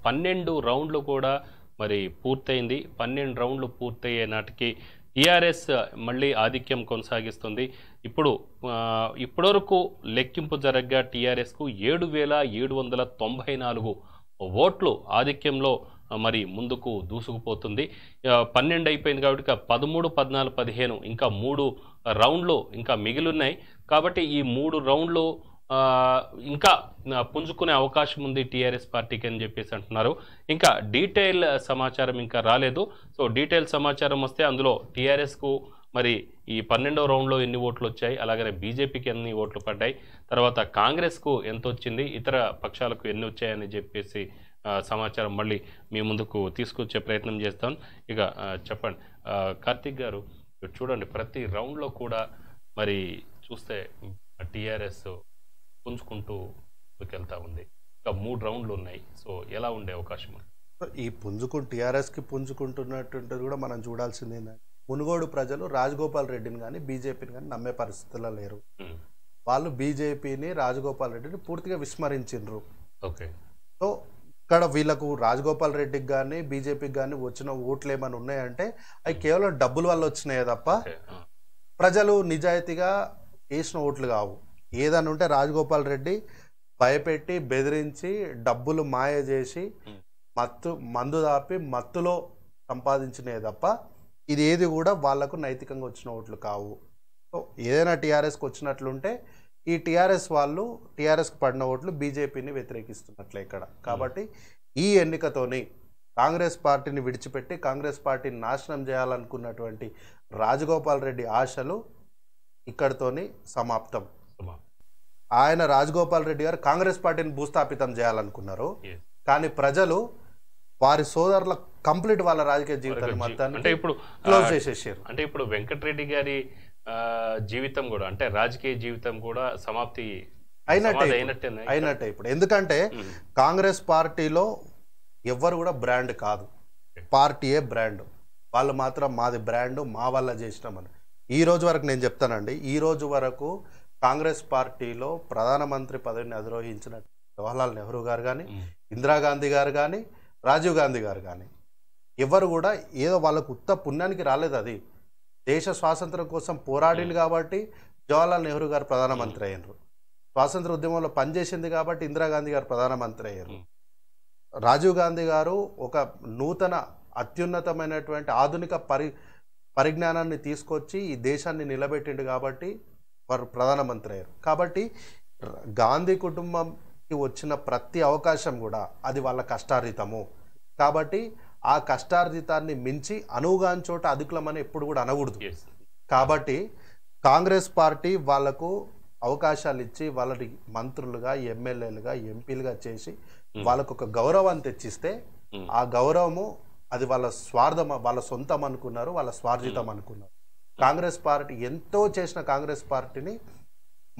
పన్నెండు రౌండ్లు కూడా మరి పూర్తయింది పన్నెండు రౌండ్లు పూర్తయ్యే నాటికి టీఆర్ఎస్ మళ్ళీ ఆధిక్యం కొనసాగిస్తుంది ఇప్పుడు ఇప్పటివరకు లెక్కింపు జరగ్గా టీఆర్ఎస్కు ఏడు వేల ఏడు వందల తొంభై నాలుగు ఓట్లు ఆధిక్యంలో మరి ముందుకు దూసుకుపోతుంది పన్నెండు అయిపోయింది కాబట్టి ఇక పదమూడు పద్నాలుగు పదిహేను ఇంకా మూడు రౌండ్లు ఇంకా మిగిలిన్నాయి కాబట్టి ఈ మూడు రౌండ్లు ఇంకా పుంజుకునే అవకాశం ఉంది టీఆర్ఎస్ పార్టీకి అని చెప్పేసి అంటున్నారు ఇంకా డీటెయిల్ సమాచారం ఇంకా రాలేదు సో డీటెయిల్ సమాచారం వస్తే అందులో టీఆర్ఎస్కు మరి ఈ పన్నెండో రౌండ్లో ఎన్ని ఓట్లు వచ్చాయి అలాగే బీజేపీకి ఎన్ని ఓట్లు పడ్డాయి తర్వాత కాంగ్రెస్కు ఎంత వచ్చింది ఇతర పక్షాలకు ఎన్ని వచ్చాయని చెప్పేసి సమాచారం మళ్ళీ మీ ముందుకు తీసుకొచ్చే ప్రయత్నం చేస్తాం ఇక చెప్పండి కార్తిక్ గారు చూడండి ప్రతి రౌండ్లో కూడా మరి చూస్తే టీఆర్ఎస్ పుంజుకుంటూ ముందుకెళ్తా ఉంది ఇంకా మూడు రౌండ్లు ఉన్నాయి సో ఎలా ఉండే అవకాశం ఈ పుంజుకు టీఆర్ఎస్కి పుంజుకుంటున్నటువంటిది కూడా మనం చూడాల్సింది మునుగోడు ప్రజలు రాజగోపాల్ రెడ్డిని కానీ బీజేపీని కానీ నమ్మే పరిస్థితుల్లో లేరు వాళ్ళు బీజేపీని రాజగోపాల్ రెడ్డిని పూర్తిగా విస్మరించు ఓకే సో ఇక్కడ వీళ్ళకు రాజగోపాల్ రెడ్డికి కానీ బీజేపీకి కానీ వచ్చిన ఓట్లు ఏమైనా ఉన్నాయంటే అవి కేవలం డబ్బుల వల్ల వచ్చినాయే తప్ప ప్రజలు నిజాయితీగా వేసిన ఓట్లు కావు ఏదని ఉంటే రాజగోపాల్ రెడ్డి భయపెట్టి బెదిరించి డబ్బులు మాయ చేసి మత్తు మందు దాపి మత్తులో సంపాదించినవి తప్ప ఇది ఏది కూడా వాళ్లకు నైతికంగా వచ్చిన ఓట్లు కావు సో ఏదైనా టీఆర్ఎస్కి వచ్చినట్లుంటే ఈ టీఆర్ఎస్ వాళ్ళు టీఆర్ఎస్కి పడిన ఓట్లు బీజేపీని వ్యతిరేకిస్తున్నట్లే ఇక్కడ కాబట్టి ఈ ఎన్నికతోని కాంగ్రెస్ పార్టీని విడిచిపెట్టి కాంగ్రెస్ పార్టీని నాశనం చేయాలనుకున్నటువంటి రాజగోపాల్ రెడ్డి ఆశలు ఇక్కడితోని సమాప్తం ఆయన రాజగోపాల్ రెడ్డి గారు కాంగ్రెస్ పార్టీని భూస్థాపితం చేయాలనుకున్నారు కానీ ప్రజలు వారి సోదరుల కంప్లీట్ వాళ్ళ రాజకీయ జీవితాన్ని మొత్తాన్ని అంటే ఇప్పుడు క్లోజ్ చేసేసారు అంటే ఇప్పుడు వెంకటరెడ్డి గారి జీవితం కూడా అంటే రాజకీయ జీవితం కూడా సమాప్తి అయినట్టే అయినట్టే ఇప్పుడు ఎందుకంటే కాంగ్రెస్ పార్టీలో ఎవ్వరు కూడా బ్రాండ్ కాదు పార్టీయే బ్రాండ్ వాళ్ళు మాత్రం మాది బ్రాండ్ మా వల్ల చేసినామని ఈ రోజు వరకు నేను చెప్తానండి ఈ రోజు వరకు కాంగ్రెస్ పార్టీలో ప్రధానమంత్రి పదవిని అధిరోహించిన జవహర్లాల్ నెహ్రూ గారు కానీ ఇందిరాగాంధీ గారు కానీ రాజీవ్ గాంధీ గారు కానీ ఎవరు కూడా ఏదో వాళ్ళకు ఉత్త పుణ్యానికి రాలేదు అది దేశ స్వాతంత్రం కోసం పోరాడిండు hmm. కాబట్టి జవహర్లాల్ నెహ్రూ గారు ప్రధానమంత్రి hmm. అయ్యారు స్వాతంత్ర ఉద్యమంలో పనిచేసింది కాబట్టి ఇందిరాగాంధీ గారు ప్రధానమంత్రి అయ్యారు hmm. రాజీవ్ గాంధీ గారు ఒక నూతన అత్యున్నతమైనటువంటి ఆధునిక పరి పరిజ్ఞానాన్ని తీసుకొచ్చి ఈ దేశాన్ని నిలబెట్టిండు కాబట్టి వారు ప్రధానమంత్రి అయ్యారు కాబట్టి గాంధీ కుటుంబంకి వచ్చిన ప్రతి అవకాశం కూడా అది వాళ్ళ కష్టార్హితము కాబట్టి ఆ కష్టార్జితాన్ని మించి అనువుగాని చోట అధికులమని ఎప్పుడు కూడా అనకూడదు కాబట్టి కాంగ్రెస్ పార్టీ వాళ్లకు అవకాశాలు ఇచ్చి వాళ్ళని మంత్రులుగా ఎమ్మెల్యేలుగా ఎంపీలుగా చేసి hmm. వాళ్ళకు ఒక గౌరవాన్ని తెచ్చిస్తే hmm. ఆ గౌరవము అది వాళ్ళ స్వార్థం వాళ్ళ సొంతం అనుకున్నారు వాళ్ళ స్వార్థితం hmm. అనుకున్నారు కాంగ్రెస్ పార్టీ ఎంతో చేసిన కాంగ్రెస్ పార్టీని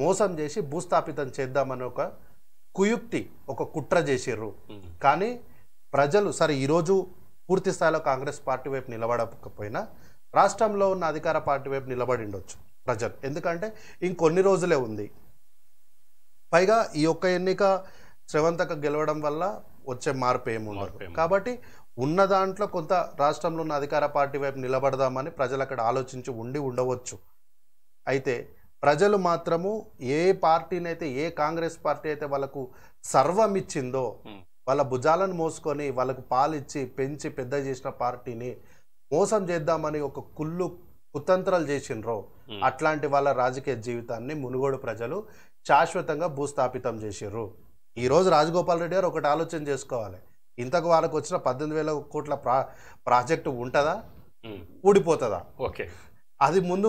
మోసం చేసి భూస్థాపితం చేద్దామని ఒక కుయుక్తి ఒక కుట్ర చేసిర్రు కానీ ప్రజలు సరే ఈరోజు పూర్తి స్థాయిలో కాంగ్రెస్ పార్టీ వైపు నిలబడకపోయినా రాష్ట్రంలో ఉన్న అధికార పార్టీ వైపు నిలబడి ఉండొచ్చు ప్రజలు ఎందుకంటే ఇంకొన్ని రోజులే ఉంది పైగా ఈ యొక్క ఎన్నిక శ్రవంతక గెలవడం వల్ల వచ్చే మార్పు ఏముండదు కాబట్టి ఉన్న దాంట్లో కొంత రాష్ట్రంలో ఉన్న అధికార పార్టీ వైపు నిలబడదామని ప్రజలు అక్కడ ఆలోచించి ఉండి ఉండవచ్చు అయితే ప్రజలు మాత్రము ఏ పార్టీనైతే ఏ కాంగ్రెస్ పార్టీ అయితే వాళ్ళకు సర్వం ఇచ్చిందో వాళ్ళ భుజాలను మోసుకొని వాళ్ళకు పాలిచ్చి పెంచి పెద్ద చేసిన పార్టీని మోసం చేద్దామని ఒక కుళ్ళు కుతంత్రాలు చేసినరు అట్లాంటి వాళ్ళ రాజకీయ జీవితాన్ని మునుగోడు ప్రజలు శాశ్వతంగా భూస్థాపితం చేసిర్రు ఈరోజు రాజగోపాల్ రెడ్డి గారు ఒకటి ఆలోచన చేసుకోవాలి ఇంతకు వాళ్ళకు వచ్చిన పద్దెనిమిది వేల కోట్ల ప్రా ప్రాజెక్టు ఉంటుందా ఊడిపోతుందా ఓకే అది ముందు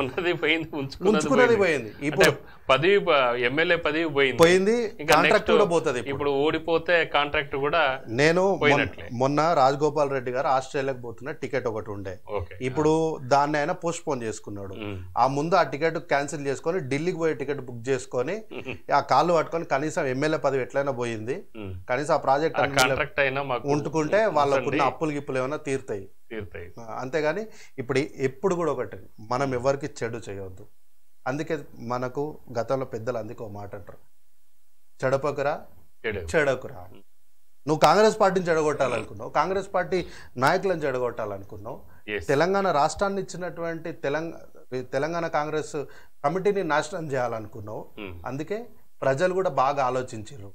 ఉన్నది పోయింది ఉంచుకున్నది పోయింది ఇప్పుడు పదవి ఎమ్మెల్యే పదవి పోయింది పోయింది కాంట్రాక్ట్ కూడా పోతుంది ఇప్పుడు ఓడిపోతే కాంట్రాక్ట్ కూడా నేను మొన్న రాజగోపాల్ రెడ్డి గారు ఆస్ట్రేలియాకి పోతున్న టికెట్ ఒకటి ఉండే ఇప్పుడు దాన్ని ఆయన పోస్ట్ పోన్ చేసుకున్నాడు ఆ ముందు ఆ టికెట్ క్యాన్సిల్ చేసుకొని ఢిల్లీకి పోయే టికెట్ బుక్ చేసుకొని ఆ కాళ్ళు పట్టుకొని కనీసం ఎమ్మెల్యే పదవి ఎట్లయినా పోయింది కనీసం ఆ ప్రాజెక్ట్ ఉంటుకుంటే వాళ్ళకున్న అప్పులు గిప్పులు ఏమైనా తీరుతాయి తీరుతాయి అంతేగాని ఇప్పుడు ఎప్పుడు కూడా ఒకటి మనం ఎవరికి చెడు చేయొద్దు అందుకే మనకు గతంలో పెద్దలు అందుకే మాట అంటారు చెడపకురా చెడకురా నువ్వు కాంగ్రెస్ పార్టీని చెడగొట్టాలనుకున్నావు కాంగ్రెస్ పార్టీ నాయకులను చెడగొట్టాలనుకున్నావు తెలంగాణ రాష్ట్రాన్ని ఇచ్చినటువంటి తెలంగాణ తెలంగాణ కాంగ్రెస్ కమిటీని నాశనం చేయాలనుకున్నావు అందుకే ప్రజలు కూడా బాగా ఆలోచించారు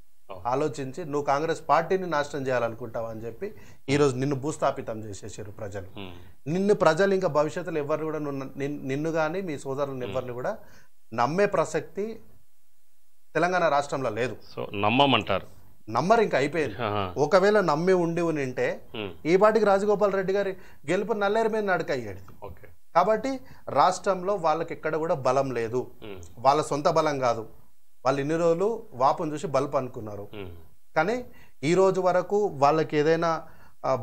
ఆలోచించి నువ్వు కాంగ్రెస్ పార్టీని నాశనం చేయాలనుకుంటావు అని చెప్పి ఈరోజు నిన్ను భూస్థాపితం చేసేసారు ప్రజలు hmm. నిన్ను ప్రజలు ఇంకా భవిష్యత్తులో ఎవరిని కూడా నిన్ను కానీ మీ సోదరులను ఎవరిని కూడా నమ్మే ప్రసక్తి తెలంగాణ రాష్ట్రంలో లేదు సో నమ్మమంటారు నమ్మరు ఇంకా అయిపోయింది ఒకవేళ నమ్మి ఉండి ఉంటే hmm. ఈ పాటికి రాజగోపాల్ రెడ్డి గారి గెలుపు నల్లేరు మీద నడక అయ్యాడు కాబట్టి రాష్ట్రంలో వాళ్ళకి ఎక్కడ కూడా బలం లేదు hmm. వాళ్ళ సొంత బలం కాదు వాళ్ళు ఇన్ని రోజులు వాపును చూసి బల్ప్ అనుకున్నారు కానీ ఈ రోజు వరకు వాళ్ళకి ఏదైనా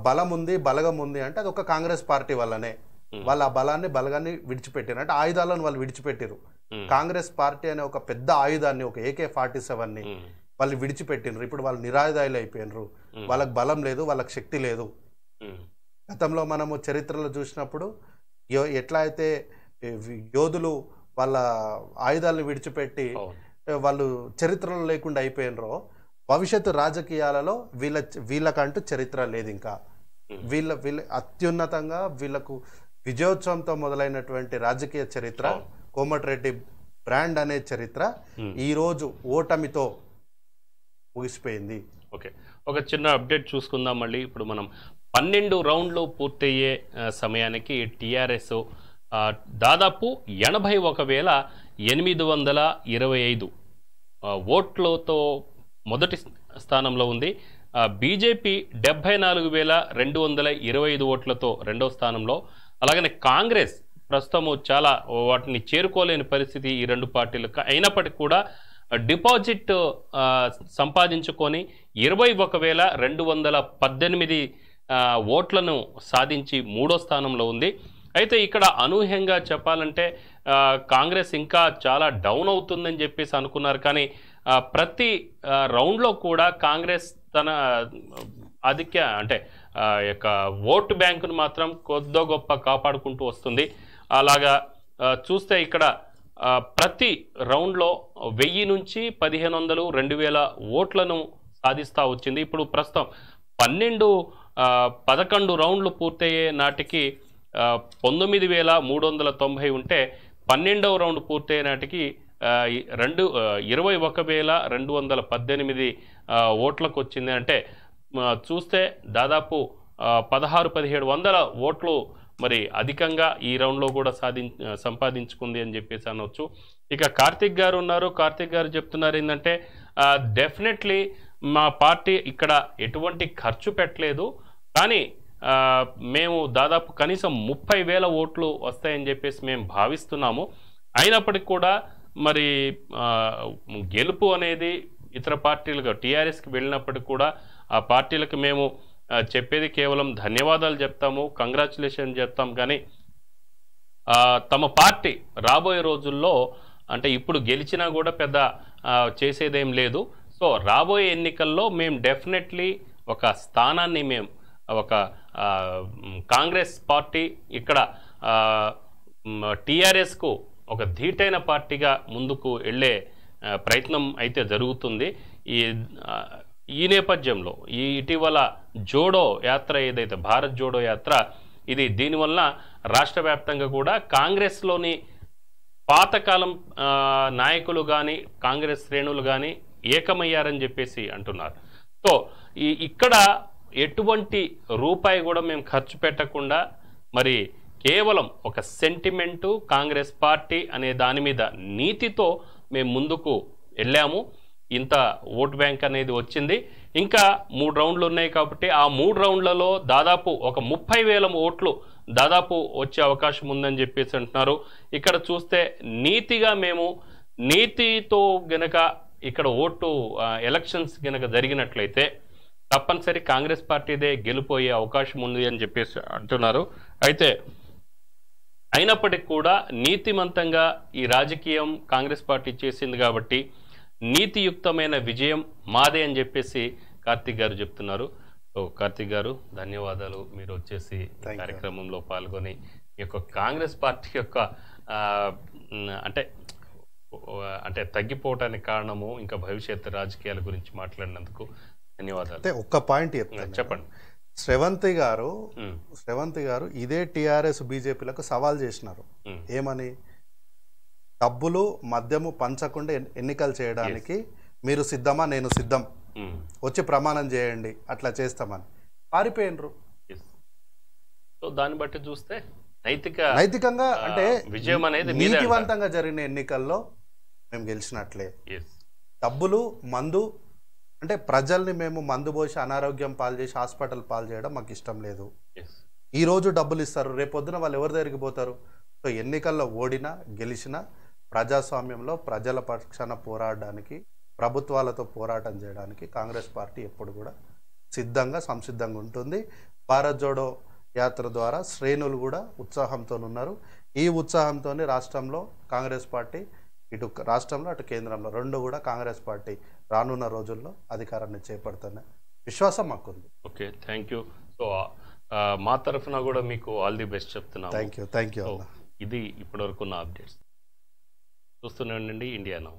బలం ఉంది బలగం ఉంది అంటే అది ఒక కాంగ్రెస్ పార్టీ వల్లనే వాళ్ళు ఆ బలాన్ని బలగాన్ని విడిచిపెట్టారు అంటే ఆయుధాలను వాళ్ళు విడిచిపెట్టారు కాంగ్రెస్ పార్టీ అనే ఒక పెద్ద ఆయుధాన్ని ఒక ఏకే ఫార్టీ ని వాళ్ళు విడిచిపెట్టినారు ఇప్పుడు వాళ్ళు నిరాయుధాయులు అయిపోయినరు వాళ్ళకి బలం లేదు వాళ్ళకి శక్తి లేదు గతంలో మనము చరిత్రలో చూసినప్పుడు ఎట్లా అయితే యోధులు వాళ్ళ ఆయుధాలను విడిచిపెట్టి వాళ్ళు చరిత్రలో లేకుండా అయిపోయినరో భవిష్యత్తు రాజకీయాలలో వీళ్ళ వీళ్ళకంటూ చరిత్ర లేదు ఇంకా వీళ్ళ వీళ్ళ అత్యున్నతంగా వీళ్ళకు విజయోత్సవంతో మొదలైనటువంటి రాజకీయ చరిత్ర కోమటిరెడ్డి బ్రాండ్ అనే చరిత్ర ఈరోజు ఓటమితో ముగిసిపోయింది ఓకే ఒక చిన్న అప్డేట్ చూసుకుందాం మళ్ళీ ఇప్పుడు మనం పన్నెండు రౌండ్లు పూర్తయ్యే సమయానికి టీఆర్ఎస్ దాదాపు ఎనభై ఒక వేల ఎనిమిది వందల ఇరవై ఐదు ఓట్లతో మొదటి స్థానంలో ఉంది బీజేపీ డెబ్బై నాలుగు వేల రెండు వందల ఇరవై ఐదు ఓట్లతో రెండవ స్థానంలో అలాగనే కాంగ్రెస్ ప్రస్తుతము చాలా వాటిని చేరుకోలేని పరిస్థితి ఈ రెండు పార్టీలకు అయినప్పటికీ కూడా డిపాజిట్ సంపాదించుకొని ఇరవై ఒక వేల రెండు వందల పద్దెనిమిది ఓట్లను సాధించి మూడో స్థానంలో ఉంది అయితే ఇక్కడ అనూహ్యంగా చెప్పాలంటే కాంగ్రెస్ ఇంకా చాలా డౌన్ అవుతుందని చెప్పేసి అనుకున్నారు కానీ ప్రతి రౌండ్లో కూడా కాంగ్రెస్ తన ఆధిక్య అంటే యొక్క ఓటు బ్యాంకును మాత్రం కొద్దో గొప్ప కాపాడుకుంటూ వస్తుంది అలాగా చూస్తే ఇక్కడ ప్రతి రౌండ్లో వెయ్యి నుంచి పదిహేను వందలు రెండు వేల ఓట్లను సాధిస్తూ వచ్చింది ఇప్పుడు ప్రస్తుతం పన్నెండు పదకొండు రౌండ్లు పూర్తయ్యే నాటికి పంతొమ్మిది వేల మూడు వందల తొంభై ఉంటే పన్నెండవ రౌండ్ పూర్తయ్యే నాటికి రెండు ఇరవై ఒక వేల రెండు వందల పద్దెనిమిది ఓట్లకు వచ్చింది అంటే చూస్తే దాదాపు పదహారు పదిహేడు వందల ఓట్లు మరి అధికంగా ఈ రౌండ్లో కూడా సాధి సంపాదించుకుంది అని చెప్పేసి అనవచ్చు ఇక కార్తిక్ గారు ఉన్నారు కార్తిక్ గారు చెప్తున్నారు ఏంటంటే డెఫినెట్లీ మా పార్టీ ఇక్కడ ఎటువంటి ఖర్చు పెట్టలేదు కానీ మేము దాదాపు కనీసం ముప్పై వేల ఓట్లు వస్తాయని చెప్పేసి మేము భావిస్తున్నాము అయినప్పటికీ కూడా మరి గెలుపు అనేది ఇతర పార్టీలుగా టీఆర్ఎస్కి వెళ్ళినప్పటికి కూడా ఆ పార్టీలకు మేము చెప్పేది కేవలం ధన్యవాదాలు చెప్తాము కంగ్రాచులేషన్ చెప్తాం కానీ తమ పార్టీ రాబోయే రోజుల్లో అంటే ఇప్పుడు గెలిచినా కూడా పెద్ద చేసేదేం లేదు సో రాబోయే ఎన్నికల్లో మేము డెఫినెట్లీ ఒక స్థానాన్ని మేము ఒక కాంగ్రెస్ పార్టీ ఇక్కడ టీఆర్ఎస్కు ఒక ధీటైన పార్టీగా ముందుకు వెళ్ళే ప్రయత్నం అయితే జరుగుతుంది ఈ ఈ నేపథ్యంలో ఈ ఇటీవల జోడో యాత్ర ఏదైతే భారత్ జోడో యాత్ర ఇది దీనివల్ల రాష్ట్ర వ్యాప్తంగా కూడా కాంగ్రెస్లోని పాతకాలం నాయకులు కానీ కాంగ్రెస్ శ్రేణులు కానీ ఏకమయ్యారని చెప్పేసి అంటున్నారు సో ఈ ఇక్కడ ఎటువంటి రూపాయి కూడా మేము ఖర్చు పెట్టకుండా మరి కేవలం ఒక సెంటిమెంటు కాంగ్రెస్ పార్టీ అనే దాని మీద నీతితో మేము ముందుకు వెళ్ళాము ఇంత ఓట్ బ్యాంక్ అనేది వచ్చింది ఇంకా మూడు రౌండ్లు ఉన్నాయి కాబట్టి ఆ మూడు రౌండ్లలో దాదాపు ఒక ముప్పై వేల ఓట్లు దాదాపు వచ్చే అవకాశం ఉందని చెప్పేసి అంటున్నారు ఇక్కడ చూస్తే నీతిగా మేము నీతితో గనక ఇక్కడ ఓటు ఎలక్షన్స్ గనక జరిగినట్లయితే తప్పనిసరి కాంగ్రెస్ పార్టీదే గెలిపోయే అవకాశం ఉంది అని చెప్పేసి అంటున్నారు అయితే అయినప్పటికి కూడా నీతిమంతంగా ఈ రాజకీయం కాంగ్రెస్ పార్టీ చేసింది కాబట్టి నీతియుక్తమైన విజయం మాదే అని చెప్పేసి కార్తిక్ గారు చెప్తున్నారు సో కార్తిక్ గారు ధన్యవాదాలు మీరు వచ్చేసి కార్యక్రమంలో పాల్గొని ఈ యొక్క కాంగ్రెస్ పార్టీ యొక్క అంటే అంటే తగ్గిపోవటానికి కారణము ఇంకా భవిష్యత్ రాజకీయాల గురించి మాట్లాడినందుకు ధన్యవాదాలు అంటే ఒక్క పాయింట్ చెప్తాను చెప్పండి శ్రవంతి గారు శ్రవంతి గారు ఇదే టిఆర్ఎస్ బీజేపీలకు సవాల్ చేసినారు ఏమని డబ్బులు మద్యము పంచకుండా ఎన్నికలు చేయడానికి మీరు సిద్ధమా నేను సిద్ధం వచ్చి ప్రమాణం చేయండి అట్లా చేస్తామని పారిపోయినరు సో దాన్ని బట్టి చూస్తే నైతిక నైతికంగా అంటే విజయం అనేది నీతివంతంగా జరిగిన ఎన్నికల్లో మేము గెలిచినట్లే డబ్బులు మందు అంటే ప్రజల్ని మేము మందు పోసి అనారోగ్యం పాలు చేసి హాస్పిటల్ పాలు చేయడం మాకు ఇష్టం లేదు ఈ రోజు డబ్బులు ఇస్తారు రేపొద్దున వాళ్ళు ఎవరి దగ్గరికి పోతారు సో ఎన్నికల్లో ఓడినా గెలిచినా ప్రజాస్వామ్యంలో ప్రజల పక్షాన పోరాడడానికి ప్రభుత్వాలతో పోరాటం చేయడానికి కాంగ్రెస్ పార్టీ ఎప్పుడు కూడా సిద్ధంగా సంసిద్ధంగా ఉంటుంది భారత్ జోడో యాత్ర ద్వారా శ్రేణులు కూడా ఉత్సాహంతో ఉన్నారు ఈ ఉత్సాహంతోనే రాష్ట్రంలో కాంగ్రెస్ పార్టీ ఇటు రాష్ట్రంలో అటు కేంద్రంలో రెండు కూడా కాంగ్రెస్ పార్టీ రానున్న రోజుల్లో అధికారాన్ని చేపడతానే విశ్వాసం మాకుంది ఓకే థ్యాంక్ యూ సో మా తరఫున కూడా మీకు ఆల్ ది బెస్ట్ చెప్తున్నాను థ్యాంక్ యూ థ్యాంక్ యూ ఇది ఇప్పటివరకు నా అప్డేట్స్ చూస్తూనే ఉండండి ఇండియా నౌ